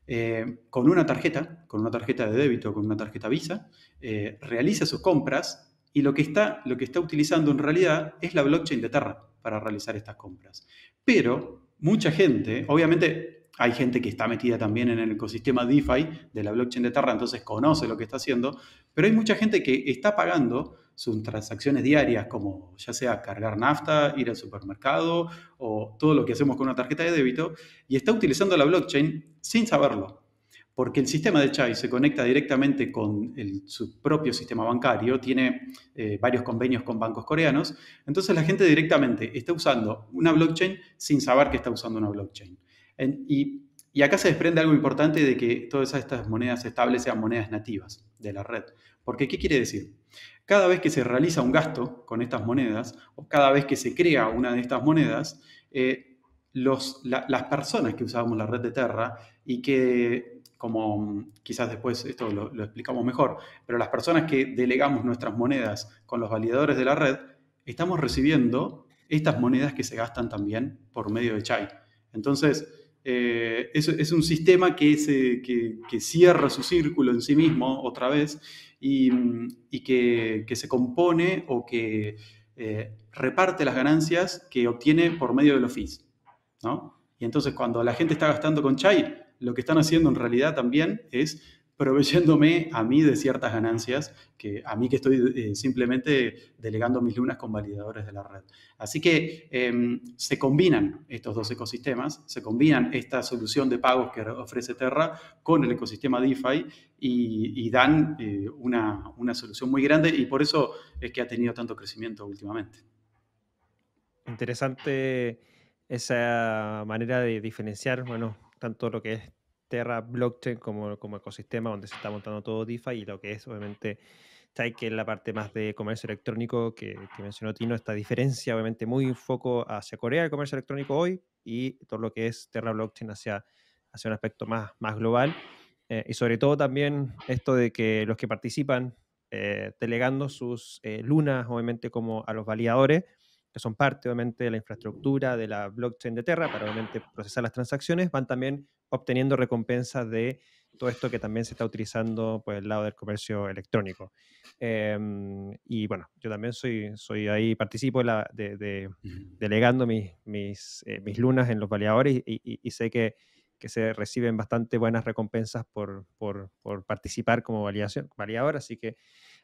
eh, con una tarjeta, con una tarjeta de débito, con una tarjeta Visa, eh, realiza sus compras y lo que, está, lo que está utilizando en realidad es la blockchain de Terra para realizar estas compras. Pero mucha gente, obviamente hay gente que está metida también en el ecosistema DeFi de la blockchain de Terra, entonces conoce lo que está haciendo, pero hay mucha gente que está pagando sus transacciones diarias, como ya sea cargar nafta, ir al supermercado o todo lo que hacemos con una tarjeta de débito, y está utilizando la blockchain sin saberlo porque el sistema de Chai se conecta directamente con su propio sistema bancario, tiene eh, varios convenios con bancos coreanos, entonces la gente directamente está usando una blockchain sin saber que está usando una blockchain. y, acá se desprende algo importante de que todas estas monedas estables sean monedas nativas de la red. Porque, ¿qué quiere decir? Cada vez que se realiza un gasto con estas monedas, o cada vez que se crea una de estas monedas, eh, las personas que usábamos la red de Terra y que como mm, quizás después esto lo, explicamos mejor, pero las personas que delegamos nuestras monedas con los validadores de la red, estamos recibiendo estas monedas que se gastan también por medio de Chai. Entonces, eh, es, un sistema que, se, cierra su círculo en sí mismo otra vez y, mm, que, se compone o que eh, reparte las ganancias que obtiene por medio de los fees. Y entonces cuando la gente está gastando con Chai, lo que están haciendo en realidad también es proveyéndome a mí de ciertas ganancias, que a mí que estoy eh, simplemente delegando mis lunas con validadores de la red. Así que em, se combinan estos dos ecosistemas, se combinan esta solución de pagos que ofrece Terra con el ecosistema DeFi y, dan eh, una, una solución muy grande y por eso es que ha tenido tanto crecimiento últimamente. Interesante esa manera de diferenciar, bueno, tanto lo que es Terra blockchain como, como ecosistema donde se está montando todo DeFi y lo que es obviamente TAI, que la parte más de comercio electrónico que, mencionó Tino, esta diferencia obviamente muy en foco hacia Corea el comercio electrónico hoy y todo lo que es Terra blockchain hacia, hacia un aspecto más, más global. Eh, y sobre todo también esto de que los que participan eh, delegando sus eh, lunas obviamente como a los validadores que son parte obviamente de la infraestructura de la blockchain de Terra para obviamente procesar las transacciones, van también obteniendo recompensas de todo esto que también se está utilizando por el lado del comercio electrónico. Em, y bueno, yo también soy, soy ahí, participo de, de, delegando mis, mis, eh, mis, lunas en los valiadores y, sé que, que, se reciben bastante buenas recompensas por, por, por participar como valiador, así que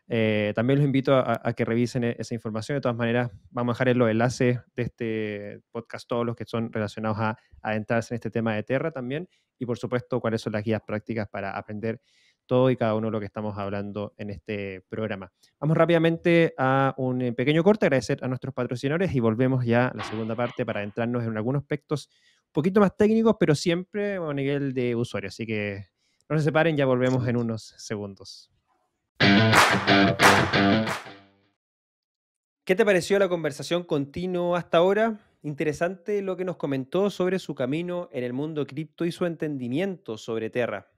eh, también los invito a, que revisen e, esa información. De todas maneras, vamos a dejar en los enlaces de este podcast todos los que son relacionados a, adentrarse en este tema de tierra, también. Y por supuesto, cuáles son las guías prácticas para aprender todo y cada uno de lo que estamos hablando en este programa. Vamos rápidamente a un eh, pequeño corte, agradecer a nuestros patrocinadores y volvemos ya a la segunda parte para adentrarnos en algunos aspectos un poquito más técnicos, pero siempre a nivel de usuario. Así que no se separen, ya volvemos en unos segundos. ¿Qué te pareció la conversación continua hasta ahora? Interesante lo que nos comentó sobre su camino en el mundo cripto y su entendimiento sobre Terra.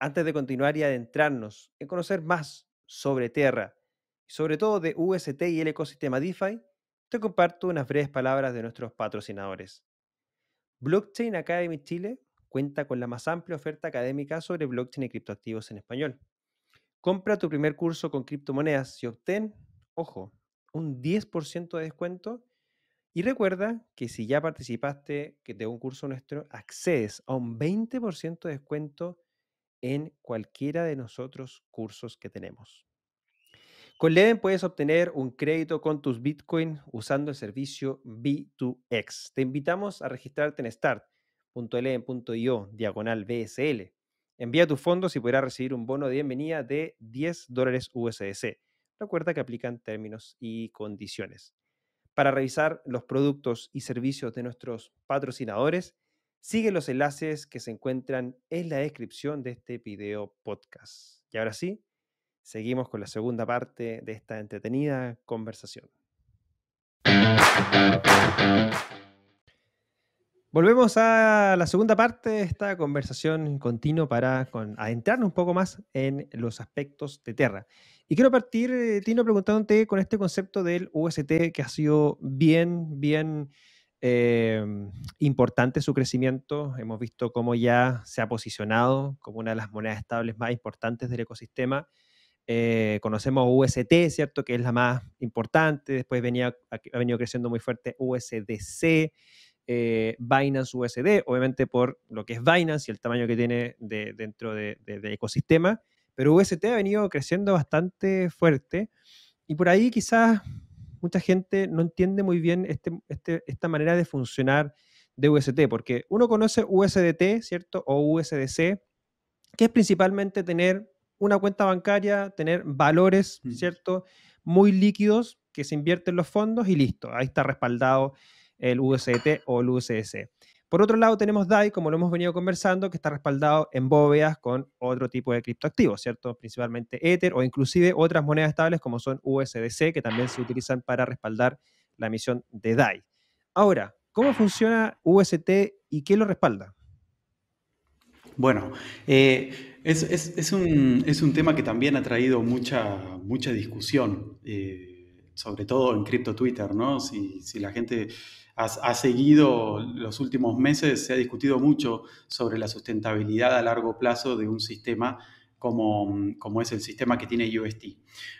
Antes de continuar y adentrarnos en conocer más sobre Terra y sobre todo de UST y el ecosistema DeFi, te comparto unas breves palabras de nuestros patrocinadores. Blockchain Academy Chile cuenta con la más amplia oferta académica sobre blockchain y criptoactivos en español. Compra tu primer curso con criptomonedas y obtén, ojo, un 10% de descuento. Y recuerda que si ya participaste de un curso nuestro, accedes a un 20% de descuento en cualquiera de nosotros cursos que tenemos. Con Leven puedes obtener un crédito con tus Bitcoin usando el servicio B2X. Te invitamos a registrarte en start.leven.io diagonal BSL Envía tus fondos y podrás recibir un bono de bienvenida de 10 dólares USDC. Recuerda que aplican términos y condiciones. Para revisar los productos y servicios de nuestros patrocinadores, sigue los enlaces que se encuentran en la descripción de este video podcast. Y ahora sí, seguimos con la segunda parte de esta entretenida conversación. Volvemos a la segunda parte de esta conversación continua para adentrarnos un poco más en los aspectos de Terra. Y quiero partir, eh, Tino, preguntándote con este concepto del UST que ha sido bien, bien em, importante su crecimiento. Hemos visto cómo ya se ha posicionado como una de las monedas estables más importantes del ecosistema. Eh, conocemos UST, ¿cierto? Que es la más importante. Después venía, ha venido creciendo muy fuerte USDC. Eh, Binance USD, obviamente por lo que es Binance y el tamaño que tiene dentro del de, ecosistema, pero UST ha venido creciendo bastante fuerte y por ahí quizás mucha gente no entiende muy bien este, este, esta manera de funcionar de UST, porque uno conoce USDT, ¿cierto? O USDC, que es principalmente tener una cuenta bancaria, tener valores, ¿cierto? Muy líquidos que se invierten los fondos y listo, ahí está respaldado el USDT o el USDC. Por otro lado, tenemos DAI, como lo hemos venido conversando, que está respaldado en bóvedas con otro tipo de criptoactivos, ¿cierto? Principalmente Ether o inclusive otras monedas estables como son USDC, que también se utilizan para respaldar la emisión de DAI. Ahora, ¿cómo funciona UST y qué lo respalda? Bueno, eh, es, un, tema que también ha traído mucha, mucha discusión. Eh, sobre todo en cripto Twitter, ¿no? Si, la gente ha, seguido los últimos meses, se ha discutido mucho sobre la sustentabilidad a largo plazo de un sistema como, como es el sistema que tiene UST.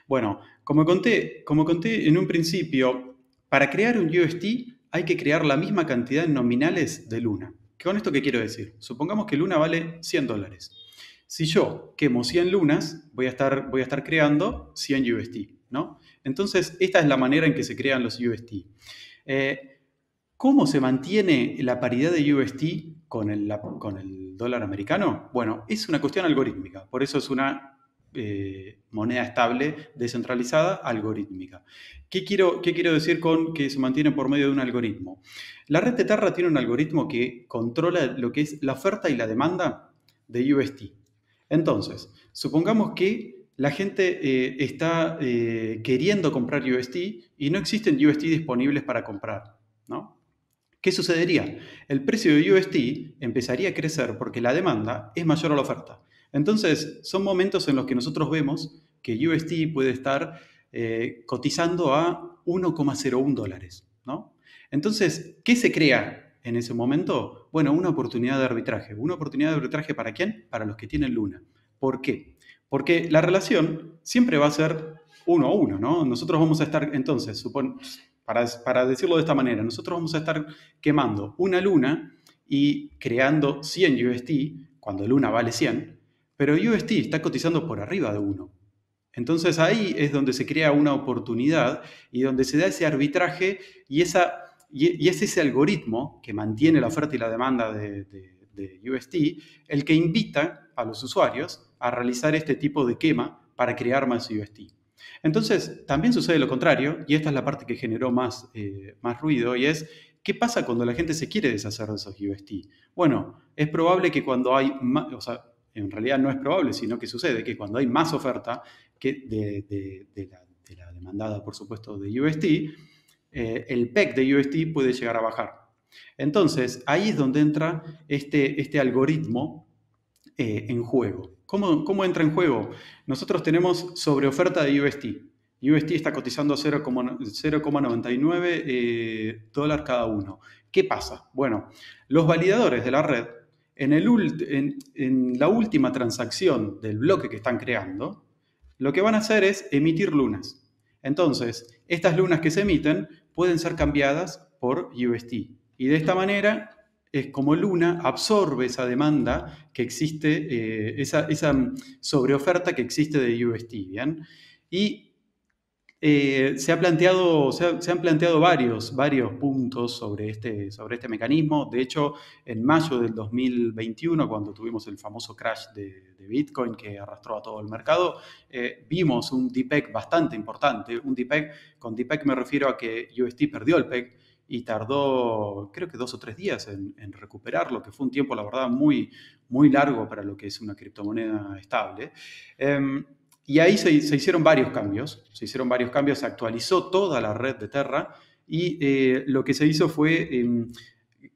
Bueno, como conté, como conté en un principio, para crear un UST hay que crear la misma cantidad en nominales de Luna. ¿Qué ¿Con esto qué quiero decir? Supongamos que Luna vale 100 dólares. Si yo quemo 100 lunas, voy a estar, voy a estar creando 100 UST. Entonces, esta es la manera en que se crean los UST. Eh, ¿Cómo se mantiene la paridad de UST con el, dólar americano? Bueno, es una cuestión algorítmica, por eso es una eh, moneda estable, descentralizada, algorítmica. ¿Qué quiero, quiero decir con que se mantiene por medio de un algoritmo? La red de Terra tiene un algoritmo que controla lo que es la oferta y la demanda de UST. Entonces, supongamos que la gente eh, está eh, queriendo comprar UST y no existen UST disponibles para comprar, ¿no? ¿Qué sucedería? El precio de UST empezaría a crecer porque la demanda es mayor a la oferta. Entonces, son momentos en los que nosotros vemos que UST puede estar eh, cotizando a 1,01 dólares, ¿no? Entonces, ¿qué se crea en ese momento? Bueno, una oportunidad de arbitraje. ¿Una oportunidad de arbitraje para quién? Para los que tienen Luna. ¿Por qué? Porque la relación siempre va a ser uno a uno, ¿no? Nosotros vamos a estar, entonces, para, decirlo de esta manera, nosotros vamos a estar quemando una luna y creando 100 UST, cuando luna vale 100, pero UST está cotizando por arriba de uno. Entonces ahí es donde se crea una oportunidad y donde se da ese arbitraje y, esa, y, es ese algoritmo que mantiene la oferta y la demanda de, de, de UST el que invita a los usuarios a realizar este tipo de quema para crear más UST. Entonces, también sucede lo contrario, y esta es la parte que generó más, eh, más ruido, y es, ¿qué pasa cuando la gente se quiere deshacer de esos UST? Bueno, es probable que cuando hay, más, o sea, en realidad no es probable, sino que sucede que cuando hay más oferta que de, la, demandada, por supuesto, de UST, eh, el PEC de UST puede llegar a bajar. Entonces, ahí es donde entra este, este algoritmo eh, en juego. ¿Cómo, entra en juego? Nosotros tenemos sobre oferta de UST. UST está cotizando 0,99 eh, dólares cada uno. ¿Qué pasa? Bueno, los validadores de la red, en la última transacción del bloque que están creando, lo que van a hacer es emitir lunas. Entonces, estas lunas que se emiten pueden ser cambiadas por UST. Y de esta manera es como Luna absorbe esa demanda que existe, eh, esa, sobreoferta que existe de UST, Y eh, se, ha planteado, se, han planteado varios, varios puntos sobre este, sobre este mecanismo. De hecho, en mayo del 2021, cuando tuvimos el famoso crash de, Bitcoin que arrastró a todo el mercado, eh, vimos un DPEC bastante importante. Un DPEC, con DPEC me refiero a que UST perdió el PEC y tardó creo que dos o tres días en, recuperarlo, que fue un tiempo, la verdad, muy, muy largo para lo que es una criptomoneda estable. Em, y ahí se, hicieron varios cambios, se hicieron varios cambios, se actualizó toda la red de Terra y eh, lo que se hizo fue em,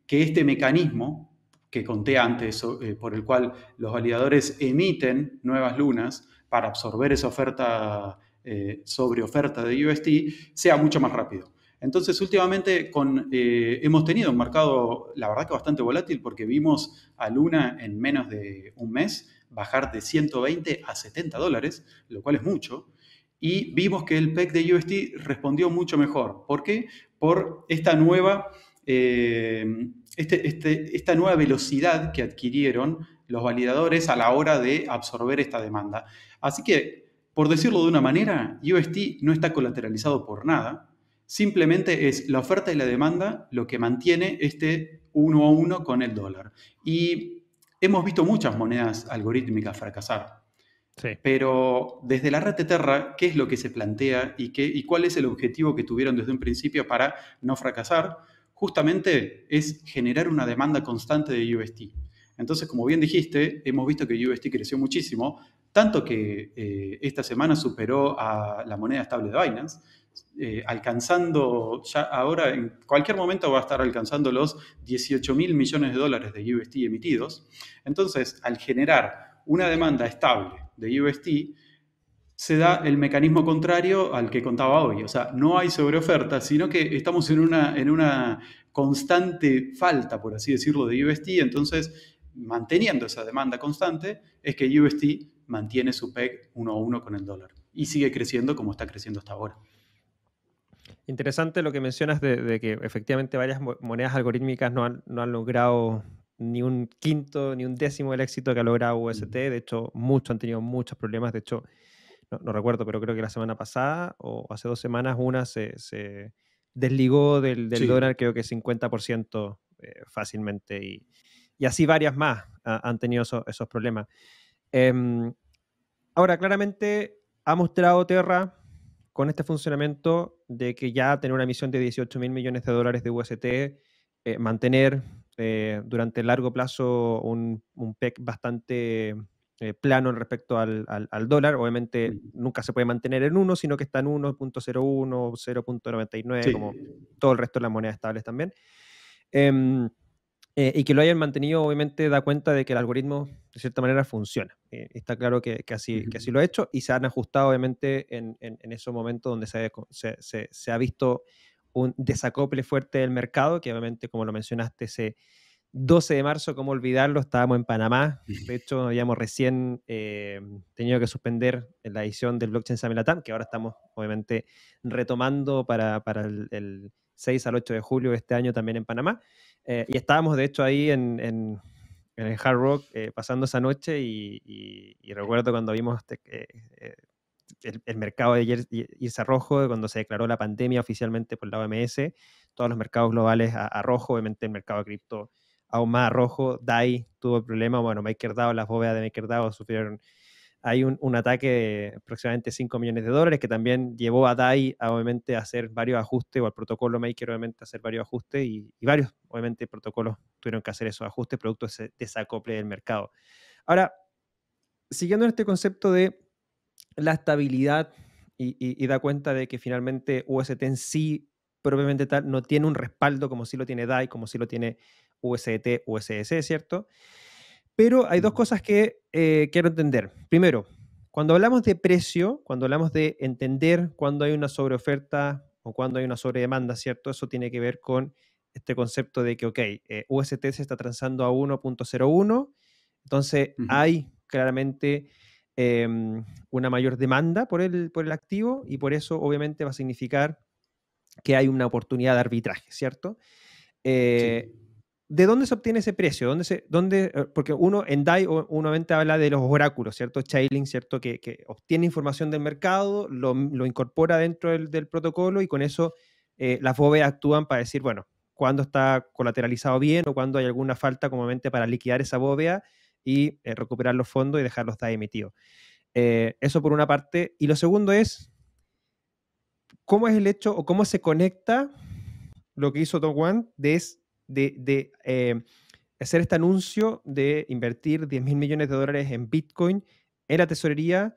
que este mecanismo que conté antes, eh, por el cual los validadores emiten nuevas lunas para absorber esa oferta eh, sobre oferta de UST, sea mucho más rápido. Entonces, últimamente eh, hemos tenido un mercado, la verdad que bastante volátil, porque vimos a Luna en menos de un mes bajar de 120 a 70 dólares, lo cual es mucho. Y vimos que el PEC de UST respondió mucho mejor. ¿Por qué? Por esta nueva, eh, este, este, esta nueva velocidad que adquirieron los validadores a la hora de absorber esta demanda. Así que, por decirlo de una manera, UST no está colateralizado por nada, Simplemente es la oferta y la demanda lo que mantiene este uno a uno con el dólar. Y hemos visto muchas monedas algorítmicas fracasar. Pero desde la red Terra, ¿qué es lo que se plantea y, qué, y cuál es el objetivo que tuvieron desde un principio para no fracasar? Justamente es generar una demanda constante de UST. Entonces, como bien dijiste, hemos visto que UST creció muchísimo, tanto que eh, esta semana superó a la moneda estable de Binance eh, alcanzando, ya ahora en cualquier momento va a estar alcanzando los 18 mil millones de dólares de UST emitidos. Entonces, al generar una demanda estable de UST, se da el mecanismo contrario al que contaba hoy. O sea, no hay sobreoferta, sino que estamos en una, en una constante falta, por así decirlo, de UST. Entonces, manteniendo esa demanda constante, es que UST mantiene su PEG uno a uno con el dólar y sigue creciendo como está creciendo hasta ahora. Interesante lo que mencionas de, que efectivamente varias monedas algorítmicas no han, logrado ni un quinto ni un décimo del éxito que ha logrado UST. De hecho, muchos han tenido muchos problemas. De hecho, no, recuerdo, pero creo que la semana pasada o hace dos semanas una se, desligó del, dólar, creo que 50% eh, fácilmente. Y, así varias más han tenido esos problemas. Em, ahora, claramente ha mostrado Terra con este funcionamiento de que ya tener una emisión de 18 mil millones de dólares de UST, eh, mantener eh, durante el largo plazo un, PEC bastante eh, plano respecto al, dólar, obviamente nunca se puede mantener en uno, sino que está en 1.01, 0.99, como todo el resto de las monedas estables también. Em, y que lo hayan mantenido, obviamente, da cuenta de que el algoritmo, de cierta manera, funciona. Eh, está claro que, así, así lo ha hecho y se han ajustado obviamente en, esos momentos donde se, ha visto un desacople fuerte del mercado, que obviamente como lo mencionaste ese 12 de marzo, ¿cómo olvidarlo? Estábamos en Panamá. De hecho, habíamos recién eh, tenido que suspender la edición del Blockchain Summit Latam, que ahora estamos obviamente retomando para, el, 6 al 8 de julio de este año también en Panamá. Eh, y estábamos, de hecho, ahí en, en el Hard Rock eh, pasando esa noche y, recuerdo cuando vimos este, eh, eh, el, mercado de irse a rojo, cuando se declaró la pandemia oficialmente por la OMS, todos los mercados globales a, a rojo, obviamente el mercado de cripto aún más a rojo, DAI tuvo el problema, bueno, MakerDAO, las bóvedas de MakerDAO sufrieron hay un, ataque de aproximadamente 5 millones de dólares que también llevó a DAI a, obviamente a hacer varios ajustes o al protocolo Maker obviamente a hacer varios ajustes y, varios obviamente protocolos tuvieron que hacer esos ajustes producto de ese desacople del mercado. Ahora, siguiendo este concepto de la estabilidad y, da cuenta de que finalmente UST en sí propiamente tal no tiene un respaldo como si lo tiene DAI, como si lo tiene UST, USS, ¿cierto? Pero hay dos cosas que eh, quiero entender. Primero, cuando hablamos de precio, cuando hablamos de entender cuando hay una sobreoferta o cuando hay una sobredemanda, ¿cierto? Eso tiene que ver con este concepto de que, ok, eh, UST se está transando a 1.01, entonces hay claramente em, una mayor demanda por el, por el activo y por eso obviamente va a significar que hay una oportunidad de arbitraje, ¿cierto? Eh, ¿De dónde se obtiene ese precio? ¿Dónde se, dónde, eh, porque uno en DAI uno habla de los oráculos, ¿cierto? Chailing, ¿cierto? Que, obtiene información del mercado, lo, incorpora dentro del, protocolo y con eso eh, las bóvedas actúan para decir, bueno, cuando está colateralizado bien o cuando hay alguna falta comúnmente para liquidar esa bóveda y eh, recuperar los fondos y dejarlos DAI emitidos. eso por una parte. Y lo segundo es, ¿cómo es el hecho o cómo se conecta lo que hizo Don de de, eh, hacer este anuncio de invertir 10 mil millones de dólares en Bitcoin en la tesorería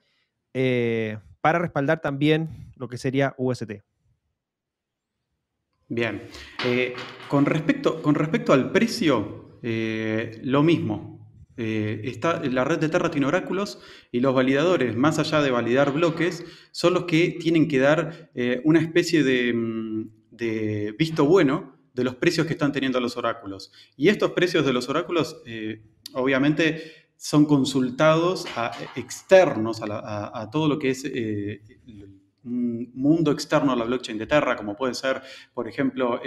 eh, para respaldar también lo que sería UST. Bien, eh, con, respecto, con respecto al precio, lo mismo. la red de Terra tiene oráculos y los validadores, más allá de validar bloques, son los que tienen que dar una especie de, mm, visto bueno de los precios que están teniendo los oráculos. Y estos precios de los oráculos, eh, obviamente, son consultados a, eh, externos a, todo lo que es eh, un mundo externo a la blockchain de Terra, como puede ser, por ejemplo,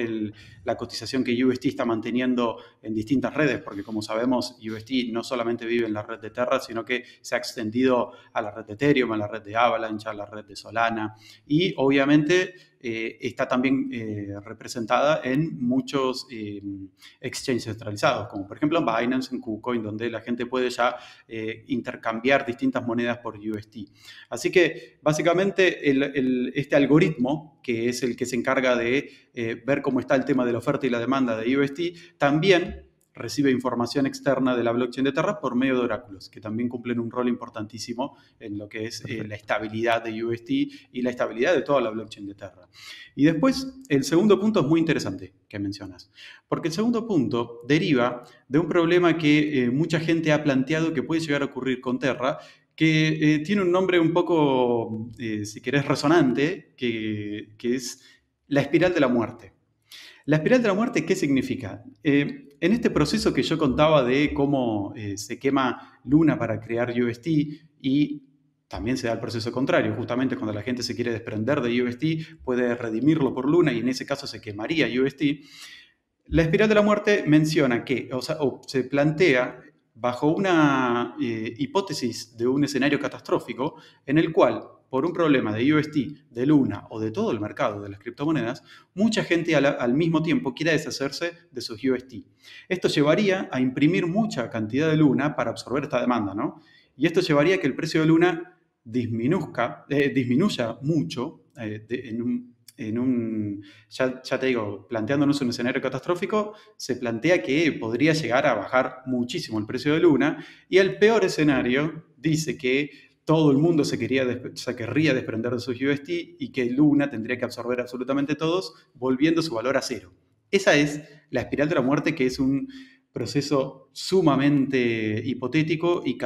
la cotización que UST está manteniendo en distintas redes, porque como sabemos, UST no solamente vive en la red de Terra, sino que se ha extendido a la red de Ethereum, a la red de Avalanche, a la red de Solana. Y obviamente eh, está también eh, representada en muchos eh, exchanges centralizados, como por ejemplo en Binance, en KuCoin, donde la gente puede ya intercambiar distintas monedas por UST. Así que básicamente este algoritmo, que es el que se encarga de ver cómo está el tema de la oferta y la demanda de UST, también recibe información externa de la blockchain de Terra por medio de oráculos, que también cumplen un rol importantísimo en lo que es eh, la estabilidad de UST y la estabilidad de toda la blockchain de Terra. Y después, el segundo punto es muy interesante que mencionas, porque el segundo punto deriva de un problema que eh, mucha gente ha planteado que puede llegar a ocurrir con Terra, que eh, tiene un nombre un poco, si querés, resonante, que es la espiral de la muerte. La espiral de la muerte, ¿qué significa? Eh, en este proceso que yo contaba de cómo eh, se quema Luna para crear UST y también se da el proceso contrario, justamente cuando la gente se quiere desprender de UST, puede redimirlo por Luna y en ese caso se quemaría UST. La espiral de la muerte menciona que, o sea, se plantea bajo una eh, hipótesis de un escenario catastrófico en el cual por un problema de UST, de Luna o de todo el mercado de las criptomonedas, mucha gente al, mismo tiempo quiera deshacerse de sus UST. Esto llevaría a imprimir mucha cantidad de Luna para absorber esta demanda, ¿no? Y esto llevaría a que el precio de Luna eh, disminuya mucho eh, en un ya, te digo, planteándonos un escenario catastrófico, se plantea que podría llegar a bajar muchísimo el precio de Luna y el peor escenario dice que todo el mundo se, quería, querría desprender de sus USD y que Luna tendría que absorber absolutamente todos, volviendo su valor a cero. Esa es la espiral de la muerte, que es un proceso sumamente hipotético y,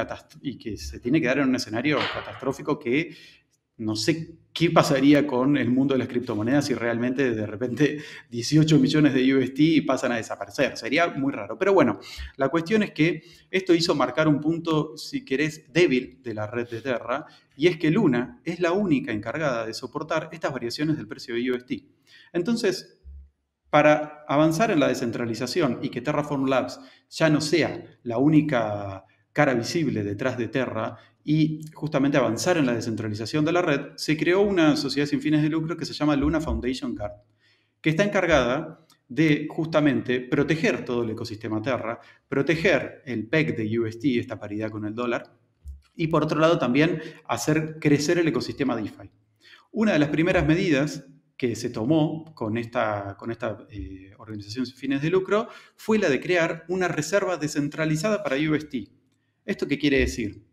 y que se tiene que dar en un escenario catastrófico que no sé qué pasaría con el mundo de las criptomonedas si realmente de repente 18 millones de UST pasan a desaparecer. Sería muy raro. Pero bueno, la cuestión es que esto hizo marcar un punto, si querés, débil de la red de Terra, y es que Luna es la única encargada de soportar estas variaciones del precio de UST. Entonces, para avanzar en la descentralización y que Terraform Labs ya no sea la única cara visible detrás de Terra y justamente avanzar en la descentralización de la red, se creó una sociedad sin fines de lucro que se llama Luna Foundation Card, que está encargada de justamente proteger todo el ecosistema Terra, proteger el PEC de UST, esta paridad con el dólar, y por otro lado también hacer crecer el ecosistema DeFi. Una de las primeras medidas que se tomó con esta, eh, organización sin fines de lucro fue la de crear una reserva descentralizada para UST. ¿Esto qué quiere decir?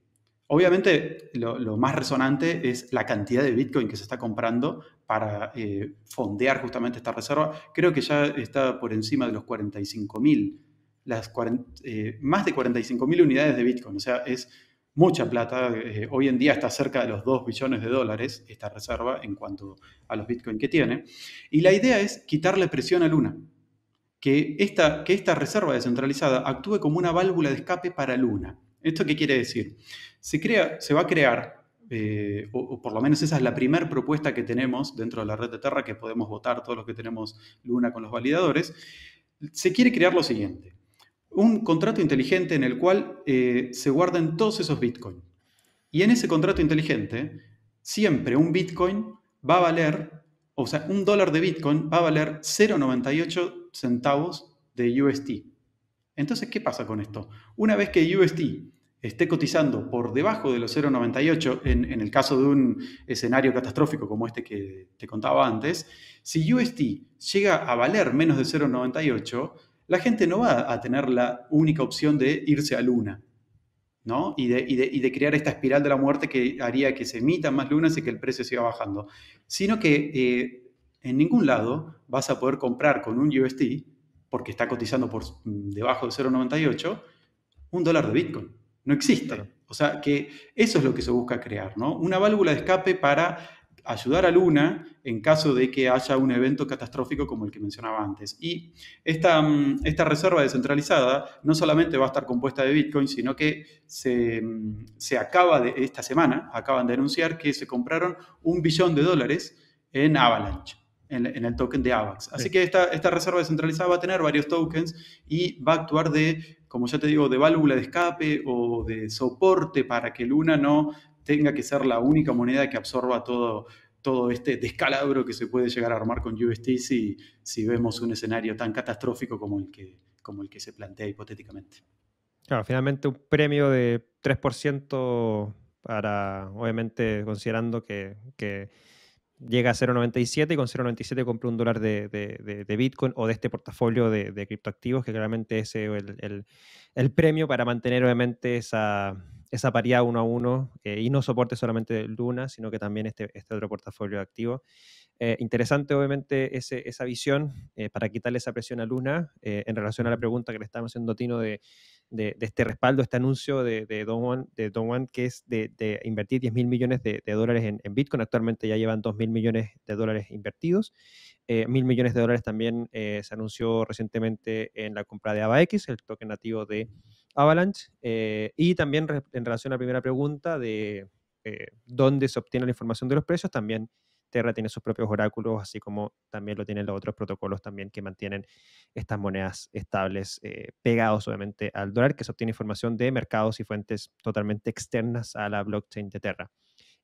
Obviamente, lo, más resonante es la cantidad de Bitcoin que se está comprando para eh, fondear justamente esta reserva. Creo que ya está por encima de los 45 mil, eh, más de 45 mil unidades de Bitcoin. O sea, es mucha plata. Eh, hoy en día está cerca de los 2 billones de dólares esta reserva en cuanto a los Bitcoin que tiene. Y la idea es quitarle presión a Luna. Que que esta reserva descentralizada actúe como una válvula de escape para Luna. ¿Esto qué quiere decir? Se, crea, se va a crear, eh, o, por lo menos esa es la primera propuesta que tenemos dentro de la red de Terra, que podemos votar todos los que tenemos Luna con los validadores, se quiere crear lo siguiente, un contrato inteligente en el cual eh, se guarden todos esos Bitcoin. Y en ese contrato inteligente, siempre un Bitcoin va a valer, o sea, un dólar de Bitcoin va a valer 0,98 centavos de UST. Entonces, ¿qué pasa con esto? Una vez que UST esté cotizando por debajo de los 0,98, en, el caso de un escenario catastrófico como este que te contaba antes, si UST llega a valer menos de 0,98, la gente no va a tener la única opción de irse a Luna, ¿no? Y de, crear esta espiral de la muerte que haría que se emitan más lunas y que el precio siga bajando, sino que eh, en ningún lado vas a poder comprar con un UST porque está cotizando por mm, debajo de 0,98, un dólar de Bitcoin. No existe. O sea, que eso es lo que se busca crear, ¿no? Una válvula de escape para ayudar a Luna en caso de que haya un evento catastrófico como el que mencionaba antes. Y esta, mm, reserva descentralizada no solamente va a estar compuesta de Bitcoin, sino que se, mm, se acaba de, esta semana, acaban de anunciar que se compraron un billón de dólares en Avalanche en, el token de AVAX. Así que esta, reserva descentralizada va a tener varios tokens y va a actuar de, como ya te digo, de válvula de escape o de soporte para que Luna no tenga que ser la única moneda que absorba todo, todo este descalabro que se puede llegar a armar con UST si, si vemos un escenario tan catastrófico como el que, como el que se plantea hipotéticamente. Claro, finalmente un premio de 3% para, obviamente, considerando que llega a 0,97 y con 0,97 compra un dólar de, Bitcoin o de este portafolio de, criptoactivos, que claramente es el, premio para mantener obviamente esa, esa paridad uno a uno eh, y no soporte solamente Luna, sino que también este, este otro portafolio de activos. Eh, interesante obviamente ese, esa visión eh, para quitarle esa presión a Luna en relación a la pregunta que le estábamos haciendo a Tino de de, este respaldo, este anuncio de, Don, Juan, de Don que es de, invertir 10 mil millones de, dólares en, Bitcoin. Actualmente ya llevan 2 mil millones de dólares invertidos. Eh, mil millones de dólares también eh, se anunció recientemente en la compra de AvaX, el token nativo de Avalanche. Eh, y también en relación a la primera pregunta de dónde se obtiene la información de los precios, también Terra tiene sus propios oráculos, así como también lo tienen los otros protocolos también que mantienen estas monedas estables eh, pegados obviamente al dólar, que se obtiene información de mercados y fuentes totalmente externas a la blockchain de Terra.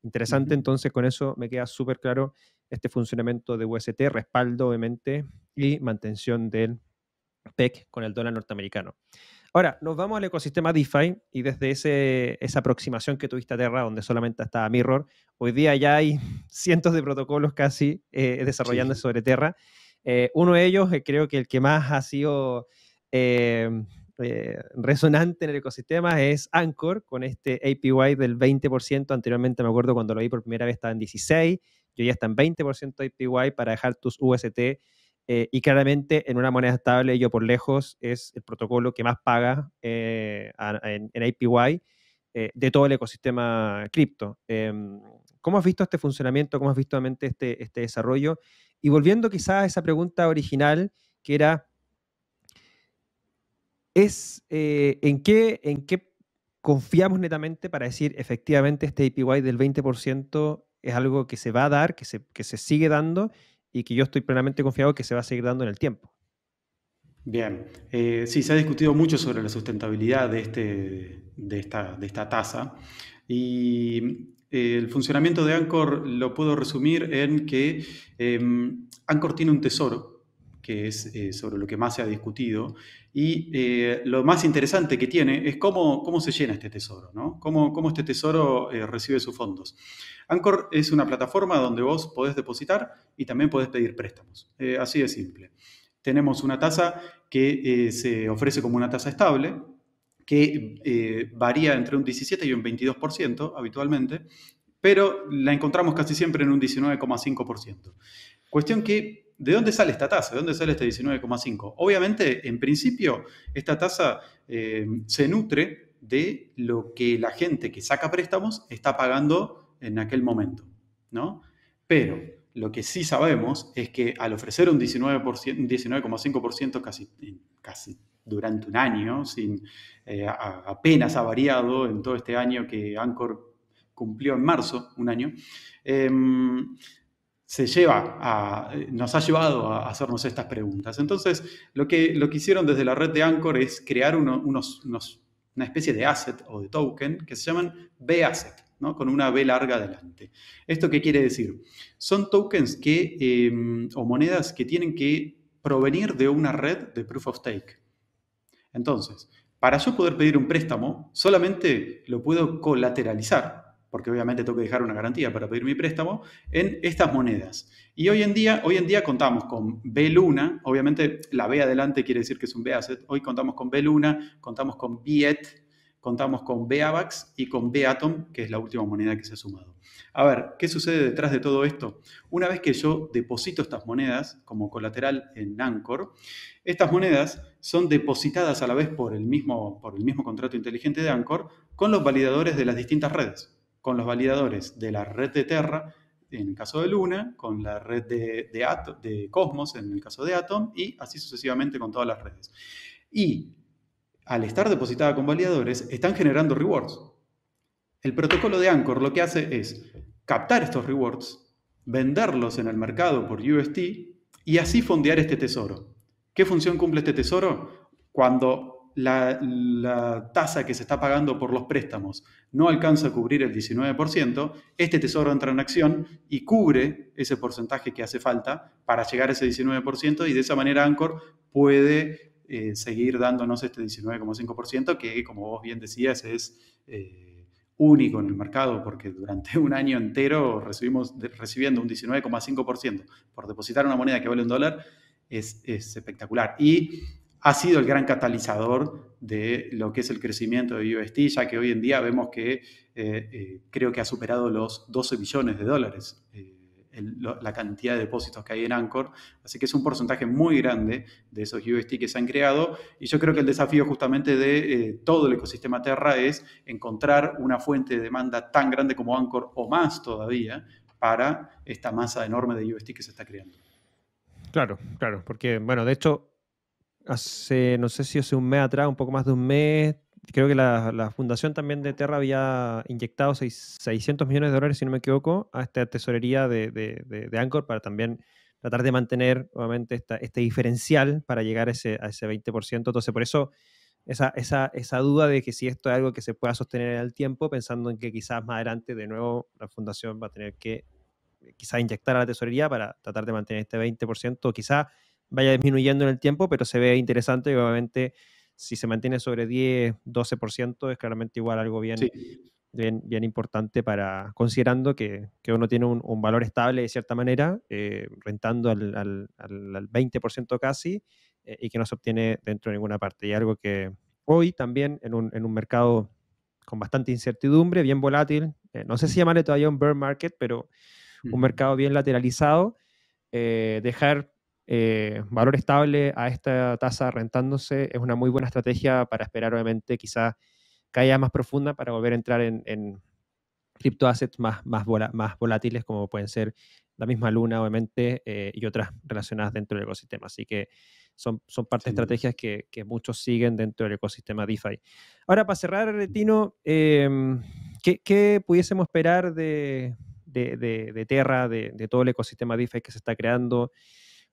Interesante, entonces con eso me queda súper claro este funcionamiento de UST, respaldo obviamente y mantención del PEC con el dólar norteamericano. Ahora, nos vamos al ecosistema DeFi y desde esa aproximación que tuviste a Terra, donde solamente estaba Mirror, hoy día ya hay cientos de protocolos casi eh, desarrollándose sobre Terra. Eh, uno de ellos, eh, creo que el que más ha sido resonante en el ecosistema es Anchor, con este APY del 20%. Anteriormente me acuerdo cuando lo vi por primera vez estaba en 16, yo ya está en 20% APY para dejar tus UST eh, y claramente en una moneda estable, yo por lejos, es el protocolo que más paga eh, en, en, APY eh, de todo el ecosistema cripto. Em, ¿Cómo has visto este funcionamiento? ¿Cómo has visto realmente este, este desarrollo? Y volviendo quizás a esa pregunta original, que era, es, ¿en, qué, ¿en qué confiamos netamente para decir efectivamente este APY del 20% es algo que se va a dar, que se, que se sigue dando y que yo estoy plenamente confiado que se va a seguir dando en el tiempo. Bien, eh, sí, se ha discutido mucho sobre la sustentabilidad de, este, de, esta, de esta tasa y eh, el funcionamiento de Anchor lo puedo resumir en que em, ANCOR tiene un tesoro que es eh, sobre lo que más se ha discutido. Y eh, lo más interesante que tiene es cómo, se llena este tesoro, ¿no? Cómo, este tesoro eh, recibe sus fondos. Anchor es una plataforma donde vos podés depositar y también podés pedir préstamos. así de simple. Tenemos una tasa que se ofrece como una tasa estable, que varía entre un 17 y un 22% habitualmente, pero la encontramos casi siempre en un 19,5%. Cuestión que ¿de dónde sale esta tasa? ¿De dónde sale este 19,5? Obviamente, en principio, esta tasa eh, se nutre de lo que la gente que saca préstamos está pagando en aquel momento, ¿no? Pero lo que sí sabemos es que al ofrecer un 19,5% casi, casi durante un año, sin, eh, apenas ha variado en todo este año que Anchor cumplió en marzo, un año, eh, se lleva a, eh, nos ha llevado a hacernos estas preguntas. Entonces, lo que, lo que hicieron desde la red de Anchor es crear unos, una especie de asset o de token que se llaman B-Asset, ¿no? con una B larga delante. ¿Esto qué quiere decir? Son tokens que, em, o monedas que tienen que provenir de una red de proof of stake. Entonces, para yo poder pedir un préstamo, solamente lo puedo colateralizar, porque obviamente tengo que dejar una garantía para pedir mi préstamo, en estas monedas. Y hoy en día, hoy en día contamos con B Luna, obviamente la B adelante quiere decir que es un B asset, hoy contamos con B Luna, contamos con BIET, contamos con B-AVAX y con B-ATOM, que es la última moneda que se ha sumado. A ver, ¿qué sucede detrás de todo esto? Una vez que yo deposito estas monedas como colateral en Anchor, estas monedas son depositadas a la vez por el mismo, por el mismo contrato inteligente de Anchor con los validadores de las distintas redes con los validadores de la red de Terra, en el caso de Luna, con la red de, de, de Cosmos, en el caso de Atom, y así sucesivamente con todas las redes. Y al estar depositada con validadores, están generando rewards. El protocolo de Anchor lo que hace es captar estos rewards, venderlos en el mercado por UST y así fondear este tesoro. ¿Qué función cumple este tesoro? Cuando la, tasa que se está pagando por los préstamos no alcanza a cubrir el 19%, este tesoro entra en acción y cubre ese porcentaje que hace falta para llegar a ese 19% y de esa manera Anchor puede eh, seguir dándonos este 19,5% que, como vos bien decías, es eh, único en el mercado porque durante un año entero recibimos, recibiendo un 19,5% por depositar una moneda que vale un dólar, es, es espectacular. Y ha sido el gran catalizador de lo que es el crecimiento de UST, ya que hoy en día vemos que eh, eh, creo que ha superado los 12 billones de dólares eh, la cantidad de depósitos que hay en Anchor. Así que es un porcentaje muy grande de esos UST que se han creado. Y yo creo que el desafío justamente de todo el ecosistema Terra es encontrar una fuente de demanda tan grande como Anchor o más todavía para esta masa enorme de UST que se está creando. Claro, claro, porque bueno, de hecho hace, no sé si hace un mes atrás, un poco más de un mes, creo que la, fundación también de Terra había inyectado 600 millones de dólares, si no me equivoco, a esta tesorería de, de, Anchor para también tratar de mantener, obviamente, este diferencial para llegar a ese, 20%. Entonces, por eso esa, duda de que si esto es algo que se pueda sostener al tiempo, pensando en que quizás más adelante, de nuevo, la fundación va a tener que eh, quizás inyectar a la tesorería para tratar de mantener este 20%, o quizás vaya disminuyendo en el tiempo, pero se ve interesante y obviamente si se mantiene sobre 10, 12% es claramente igual algo bien, bien, bien, importante para, considerando que, uno tiene un, valor estable de cierta manera, eh, rentando al, al, al 20% casi eh, y que no se obtiene dentro de ninguna parte. Y algo que hoy también en un, mercado con bastante incertidumbre, bien volátil, eh, no sé si llamarle todavía un bear market, pero un mercado bien lateralizado, dejar eh, valor estable a esta tasa rentándose es una muy buena estrategia para esperar obviamente quizás caiga más profunda para volver a entrar en, en criptoassets más, volátiles como pueden ser la misma Luna obviamente eh, y otras relacionadas dentro del ecosistema. Así que son, parte de estrategias que, muchos siguen dentro del ecosistema DeFi. Ahora, para cerrar, Retino em, ¿qué, pudiésemos esperar de, de, de Terra, de, todo el ecosistema DeFi que se está creando?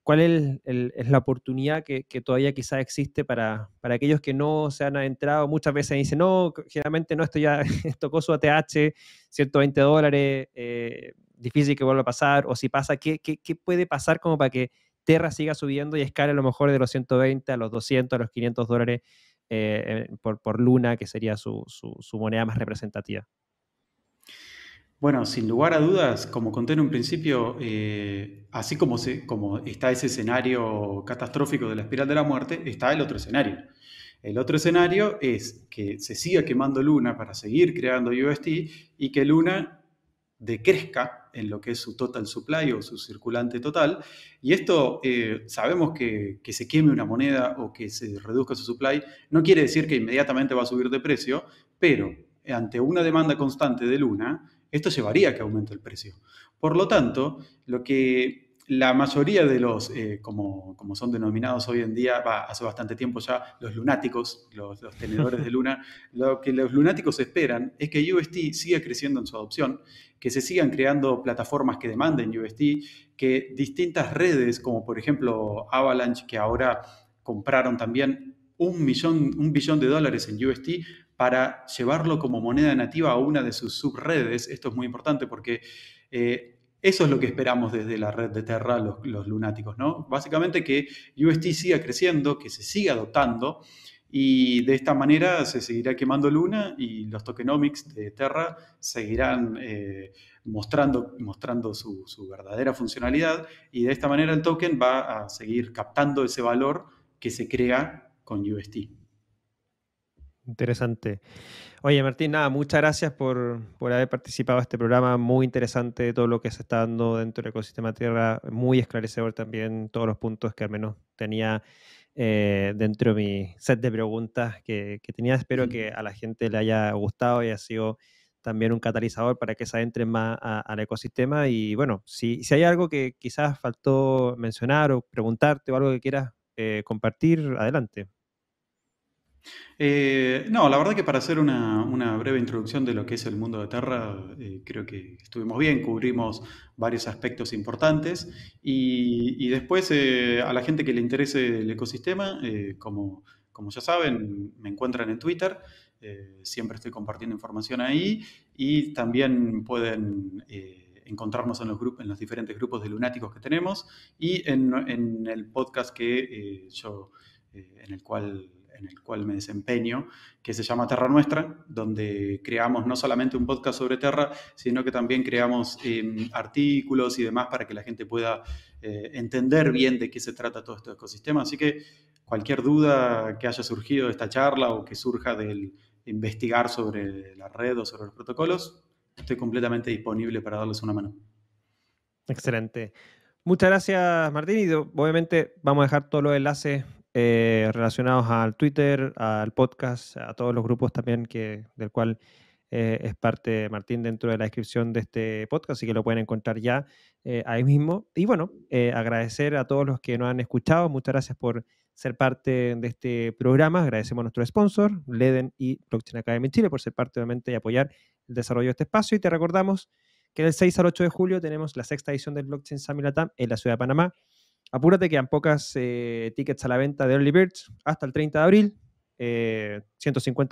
¿Cuál es, la oportunidad que, todavía quizás existe para, aquellos que no se han adentrado? Muchas veces dicen, no, generalmente no, esto ya tocó su ATH, 120 dólares, eh, difícil que vuelva a pasar, o si pasa, ¿qué, puede pasar como para que Terra siga subiendo y escale a lo mejor de los 120 a los 200, a los 500 dólares eh, por, por, Luna, que sería su, su moneda más representativa? Bueno, sin lugar a dudas, como conté en un principio, eh, así como, está ese escenario catastrófico de la espiral de la muerte, está el otro escenario. El otro escenario es que se siga quemando Luna para seguir creando UST y que Luna decrezca en lo que es su total supply o su circulante total. Y esto, eh, sabemos que, que se queme una moneda o que se reduzca su supply, no quiere decir que inmediatamente va a subir de precio, pero ante una demanda constante de Luna, esto llevaría a que aumente el precio. Por lo tanto, lo que la mayoría de los, eh, como, son denominados hoy en día, hace bastante tiempo ya, los lunáticos, los, tenedores de luna, lo que los lunáticos esperan es que UST siga creciendo en su adopción, que se sigan creando plataformas que demanden UST, que distintas redes, como por ejemplo Avalanche, que ahora compraron también un, millón, un billón de dólares en UST, para llevarlo como moneda nativa a una de sus subredes. Esto es muy importante porque eh, eso es lo que esperamos desde la red de Terra, los, lunáticos, ¿no? Básicamente que UST siga creciendo, que se siga adoptando y de esta manera se seguirá quemando Luna y los tokenomics de Terra seguirán eh, mostrando, mostrando su, su verdadera funcionalidad y de esta manera el token va a seguir captando ese valor que se crea con UST. Interesante. Oye, Martín, nada, muchas gracias por, por haber participado en este programa. Muy interesante todo lo que se está dando dentro del ecosistema Tierra. Muy esclarecedor también todos los puntos que al menos tenía eh, dentro de mi set de preguntas que, tenía. Espero que a la gente le haya gustado y ha sido también un catalizador para que se adentren más al ecosistema. Y bueno, si, si hay algo que quizás faltó mencionar o preguntarte o algo que quieras eh, compartir, adelante. Eh, no, la verdad que para hacer una, breve introducción de lo que es el mundo de Terra, eh, creo que estuvimos bien, cubrimos varios aspectos importantes y, después eh, a la gente que le interese el ecosistema, como, como, ya saben, me encuentran en Twitter, siempre estoy compartiendo información ahí y también pueden encontrarnos en los, grupos, en los diferentes grupos de lunáticos que tenemos y en, en el podcast que yo, en el cual en el cual me desempeño, que se llama Terra Nuestra, donde creamos no solamente un podcast sobre Terra, sino que también creamos em, artículos y demás para que la gente pueda eh, entender bien de qué se trata todo este ecosistema. Así que cualquier duda que haya surgido de esta charla o que surja del investigar sobre la red o sobre los protocolos, estoy completamente disponible para darles una mano. Excelente. Muchas gracias, Martín. Y obviamente vamos a dejar todos los enlaces eh, relacionados al Twitter, al podcast, a todos los grupos también que, del cual eh, es parte Martín dentro de la descripción de este podcast, así que lo pueden encontrar ya eh, ahí mismo. Y bueno, agradecer a todos los que nos han escuchado, muchas gracias por ser parte de este programa, agradecemos a nuestro sponsor, Leden y Blockchain Academy Chile, por ser parte obviamente y apoyar el desarrollo de este espacio, y te recordamos que del 6 al 8 de julio tenemos la sexta edición del Blockchain Summit Latam en la ciudad de Panamá, Apúrate, que quedan pocas eh, tickets a la venta de Early Birds hasta el 30 de abril, 150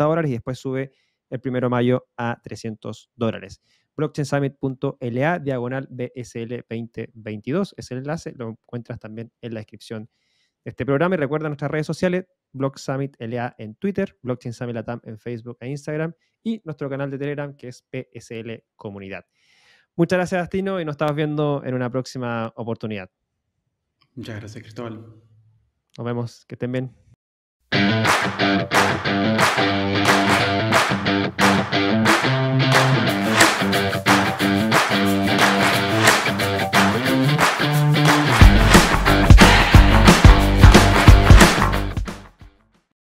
eh, dólares, y después sube el 1 de mayo a 300 dólares. blockchainsummit.la diagonal BSL 2022 es el enlace, lo encuentras también en la descripción de este programa. Y recuerda nuestras redes sociales, Block Summit LA en Twitter, Blockchain Summit Latam en Facebook e Instagram, y nuestro canal de Telegram que es PSL Comunidad. Muchas gracias, Dastino, y nos estamos viendo en una próxima oportunidad. Muchas gracias, Cristóbal. Nos vemos, que estén bien.